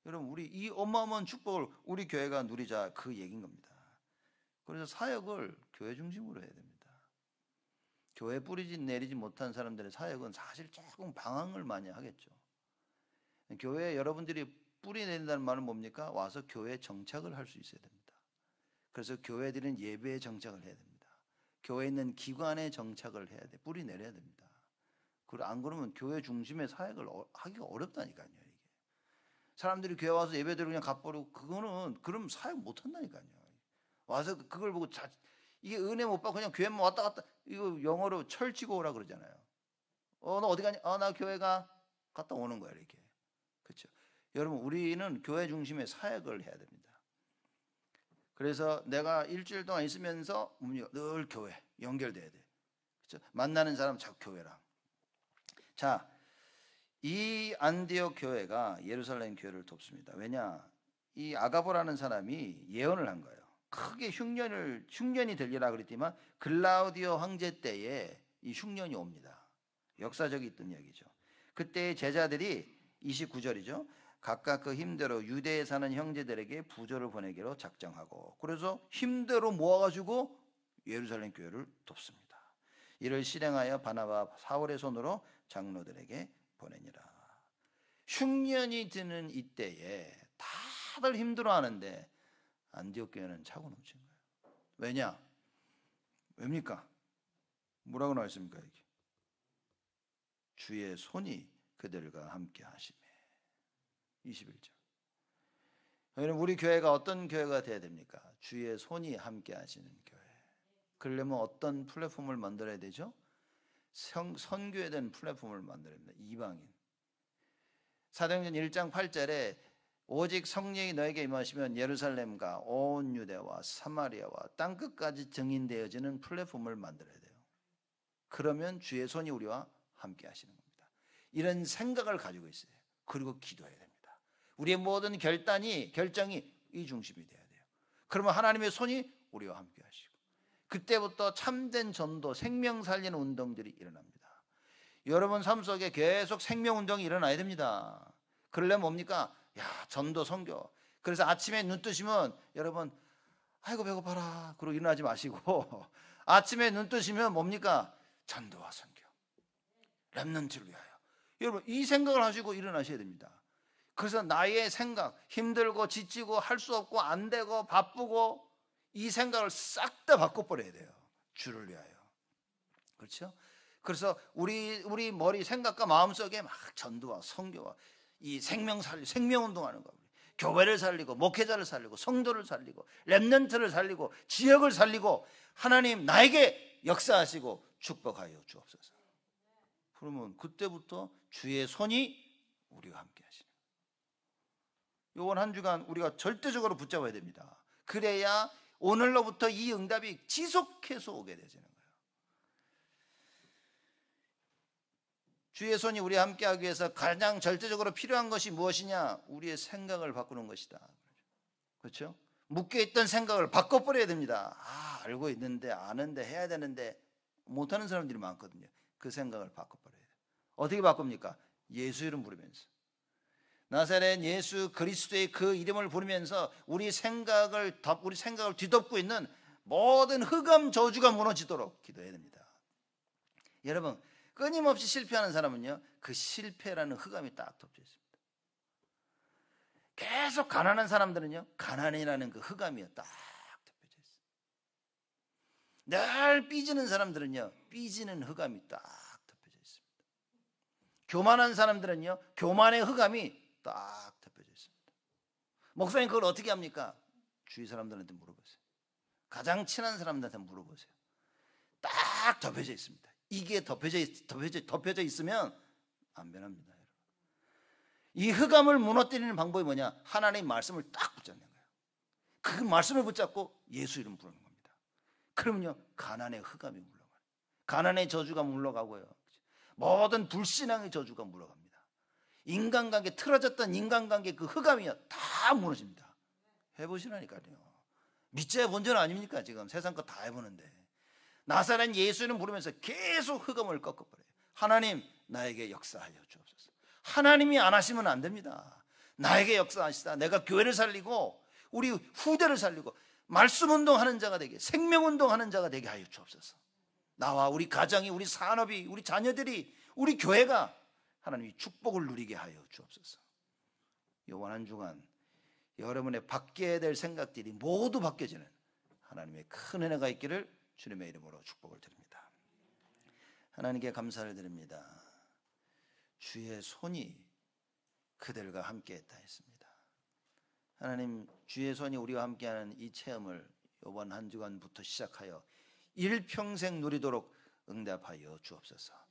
여러분, 우리 이 어마어마한 축복을 우리 교회가 누리자 그 얘기인 겁니다. 그래서 사역을 교회 중심으로 해야 됩니다. 교회 뿌리지 내리지 못한 사람들의 사역은 사실 조금 방황을 많이 하겠죠. 교회 여러분들이 뿌리 내린다는 말은 뭡니까? 와서 교회 정착을 할 수 있어야 됩니다. 그래서 교회들은 예배에 정착을 해야 됩니다. 교회는 기관에 정착을 해야 돼. 뿌리 내려야 됩니다. 그안 그러면 교회 중심의 사역을 어, 하기가 어렵다니까요, 이게. 사람들이 교회 와서 예배대로 그냥 갚버리고 그거는 그럼 사역 못 한다니까요. 와서 그걸 보고 자 이게 은혜 못 받고 그냥 교회만 뭐 왔다 갔다 이거 영어로 철치고 오라 그러잖아요. 어, 너 어디 가냐? 어, 나 교회 가. 갔다 오는 거야 이렇게. 그렇죠. 여러분, 우리는 교회 중심의 사역을 해야 됩니다. 그래서 내가 일주일 동안 있으면서 늘 교회 연결돼야 돼. 그렇죠? 만나는 사람 자 교회랑. 자, 이 안디옥 교회가 예루살렘 교회를 돕습니다. 왜냐? 이 아가보라는 사람이 예언을 한 거예요. 크게 흉년을 흉년이 들리라 그랬지만 글라우디오 황제 때에 이 흉년이 옵니다. 역사적이 있던 이기죠그때 제자들이 29절이죠. 각각 그 힘대로 유대에 사는 형제들에게 부조를 보내기로 작정하고 그래서 힘대로 모아가지고 예루살렘 교회를 돕습니다. 이를 실행하여 바나바 사울의 손으로 장로들에게 보내니라. 흉년이 드는 이때에 다들 힘들어하는데 안디옥 교회는 차고 넘친 거예요. 왜냐? 왜입니까? 뭐라고 나와 있습니까? 이게? 주의 손이 그들과 함께 하시며 21절. 여러분 우리 교회가 어떤 교회가 돼야 됩니까? 주의 손이 함께 하시는 교회. 그러려면 어떤 플랫폼을 만들어야 되죠? 성, 선교에 대한 플랫폼을 만들어야 됩니다. 이방인. 사도행전 1장 8절에 오직 성령이 너에게 임하시면 예루살렘과 온 유대와 사마리아와 땅 끝까지 증인되어지는 플랫폼을 만들어야 돼요. 그러면 주의 손이 우리와 함께 하시는 겁니다. 이런 생각을 가지고 있어요. 그리고 기도해야 돼요. 우리의 모든 결단이 결정이 이 중심이 돼야 돼요. 그러면 하나님의 손이 우리와 함께 하시고 그때부터 참된 전도, 생명 살리는 운동들이 일어납니다. 여러분 삶 속에 계속 생명 운동이 일어나야 됩니다. 그러려면 뭡니까? 야, 전도 선교. 그래서 아침에 눈 뜨시면 여러분 아이고 배고파라. 그러고 일어나지 마시고 아침에 눈 뜨시면 뭡니까? 전도와 선교. 랩런트를 위하여. 여러분 이 생각을 하시고 일어나셔야 됩니다. 그래서 나의 생각, 힘들고 지치고 할 수 없고 안 되고 바쁘고 이 생각을 싹 다 바꿔버려야 돼요. 주를 위하여. 그렇죠? 그래서 우리 우리 머리 생각과 마음속에 막전두와 성교와 이 생명 살리 생명 운동하는 거. 교회를 살리고 목회자를 살리고 성도를 살리고 렘넌트를 살리고 지역을 살리고 하나님 나에게 역사하시고 축복하여 주옵소서. 그러면 그때부터 주의 손이 우리와 함께 하시는 요번 한 주간 우리가 절대적으로 붙잡아야 됩니다. 그래야 오늘로부터 이 응답이 지속해서 오게 되는 거예요. 주의 손이 우리 함께 하기 위해서 가장 절대적으로 필요한 것이 무엇이냐? 우리의 생각을 바꾸는 것이다. 그렇죠? 묶여있던 생각을 바꿔버려야 됩니다. 아, 알고 있는데, 아는데, 해야 되는데, 못하는 사람들이 많거든요. 그 생각을 바꿔버려야 돼 어떻게 바꿉니까? 예수 이름 부르면서. 나사렛 예수 그리스도의 그 이름을 부르면서 우리 생각을 우리 생각을 뒤덮고 있는 모든 흑암 저주가 무너지도록 기도해야 됩니다. 여러분 끊임없이 실패하는 사람은요 그 실패라는 흑암이 딱 덮여 있습니다. 계속 가난한 사람들은요 가난이라는 그 흑암이 딱 덮여져 있어요. 늘 삐지는 사람들은요 삐지는 흑암이 딱 덮여져 있습니다. 교만한 사람들은요 교만의 흑암이 딱 덮여져 있습니다. 목사님 그걸 어떻게 합니까? 주위 사람들한테 물어보세요. 가장 친한 사람들한테 물어보세요. 딱 덮여져 있습니다. 이게 덮여져, 있, 덮여져, 덮여져 있으면 안 변합니다. 여러분. 이 흑암을 무너뜨리는 방법이 뭐냐? 하나님의 말씀을 딱 붙잡는 거예요. 그 말씀을 붙잡고 예수 이름 부르는 겁니다. 그러면요, 가난의 흑암이 물러가요. 가난의 저주가 물러가고요. 그렇죠? 모든 불신앙의 저주가 물러갑니다. 인간관계 틀어졌던 인간관계 그 흑암이요 다 무너집니다. 해보시라니까요. 믿자의 본전 아닙니까 지금 세상 거 다 해보는데 나사렛 예수는 부르면서 계속 흑암을 꺾어버려요. 하나님 나에게 역사하여 주옵소서. 하나님이 안 하시면 안 됩니다. 나에게 역사하시다. 내가 교회를 살리고 우리 후대를 살리고 말씀 운동하는 자가 되게 생명 운동하는 자가 되게 하여 주옵소서. 나와 우리 가정이 우리 산업이 우리 자녀들이 우리 교회가 하나님이 축복을 누리게 하여 주옵소서. 요한한 주간 여러분의 바뀌어야 될 생각들이 모두 바뀌어지는 하나님의 큰 은혜가 있기를 주님의 이름으로 축복을 드립니다. 하나님께 감사를 드립니다. 주의 손이 그들과 함께 했다 했습니다. 하나님 주의 손이 우리와 함께하는 이 체험을 이번 한 주간부터 시작하여 일평생 누리도록 응답하여 주옵소서.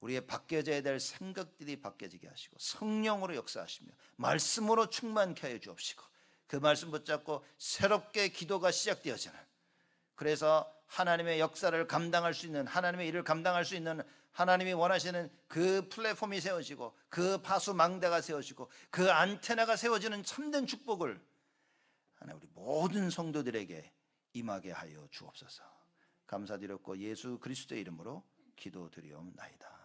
우리의 바뀌어져야 될 생각들이 바뀌어지게 하시고 성령으로 역사하시며 말씀으로 충만케 하여 주옵시고 그 말씀 붙잡고 새롭게 기도가 시작되어지는 그래서 하나님의 역사를 감당할 수 있는 하나님의 일을 감당할 수 있는 하나님이 원하시는 그 플랫폼이 세워지고 그 파수망대가 세워지고 그 안테나가 세워지는 참된 축복을 하나 우리 모든 성도들에게 임하게 하여 주옵소서. 감사드렸고 예수 그리스도의 이름으로 기도드리옵나이다.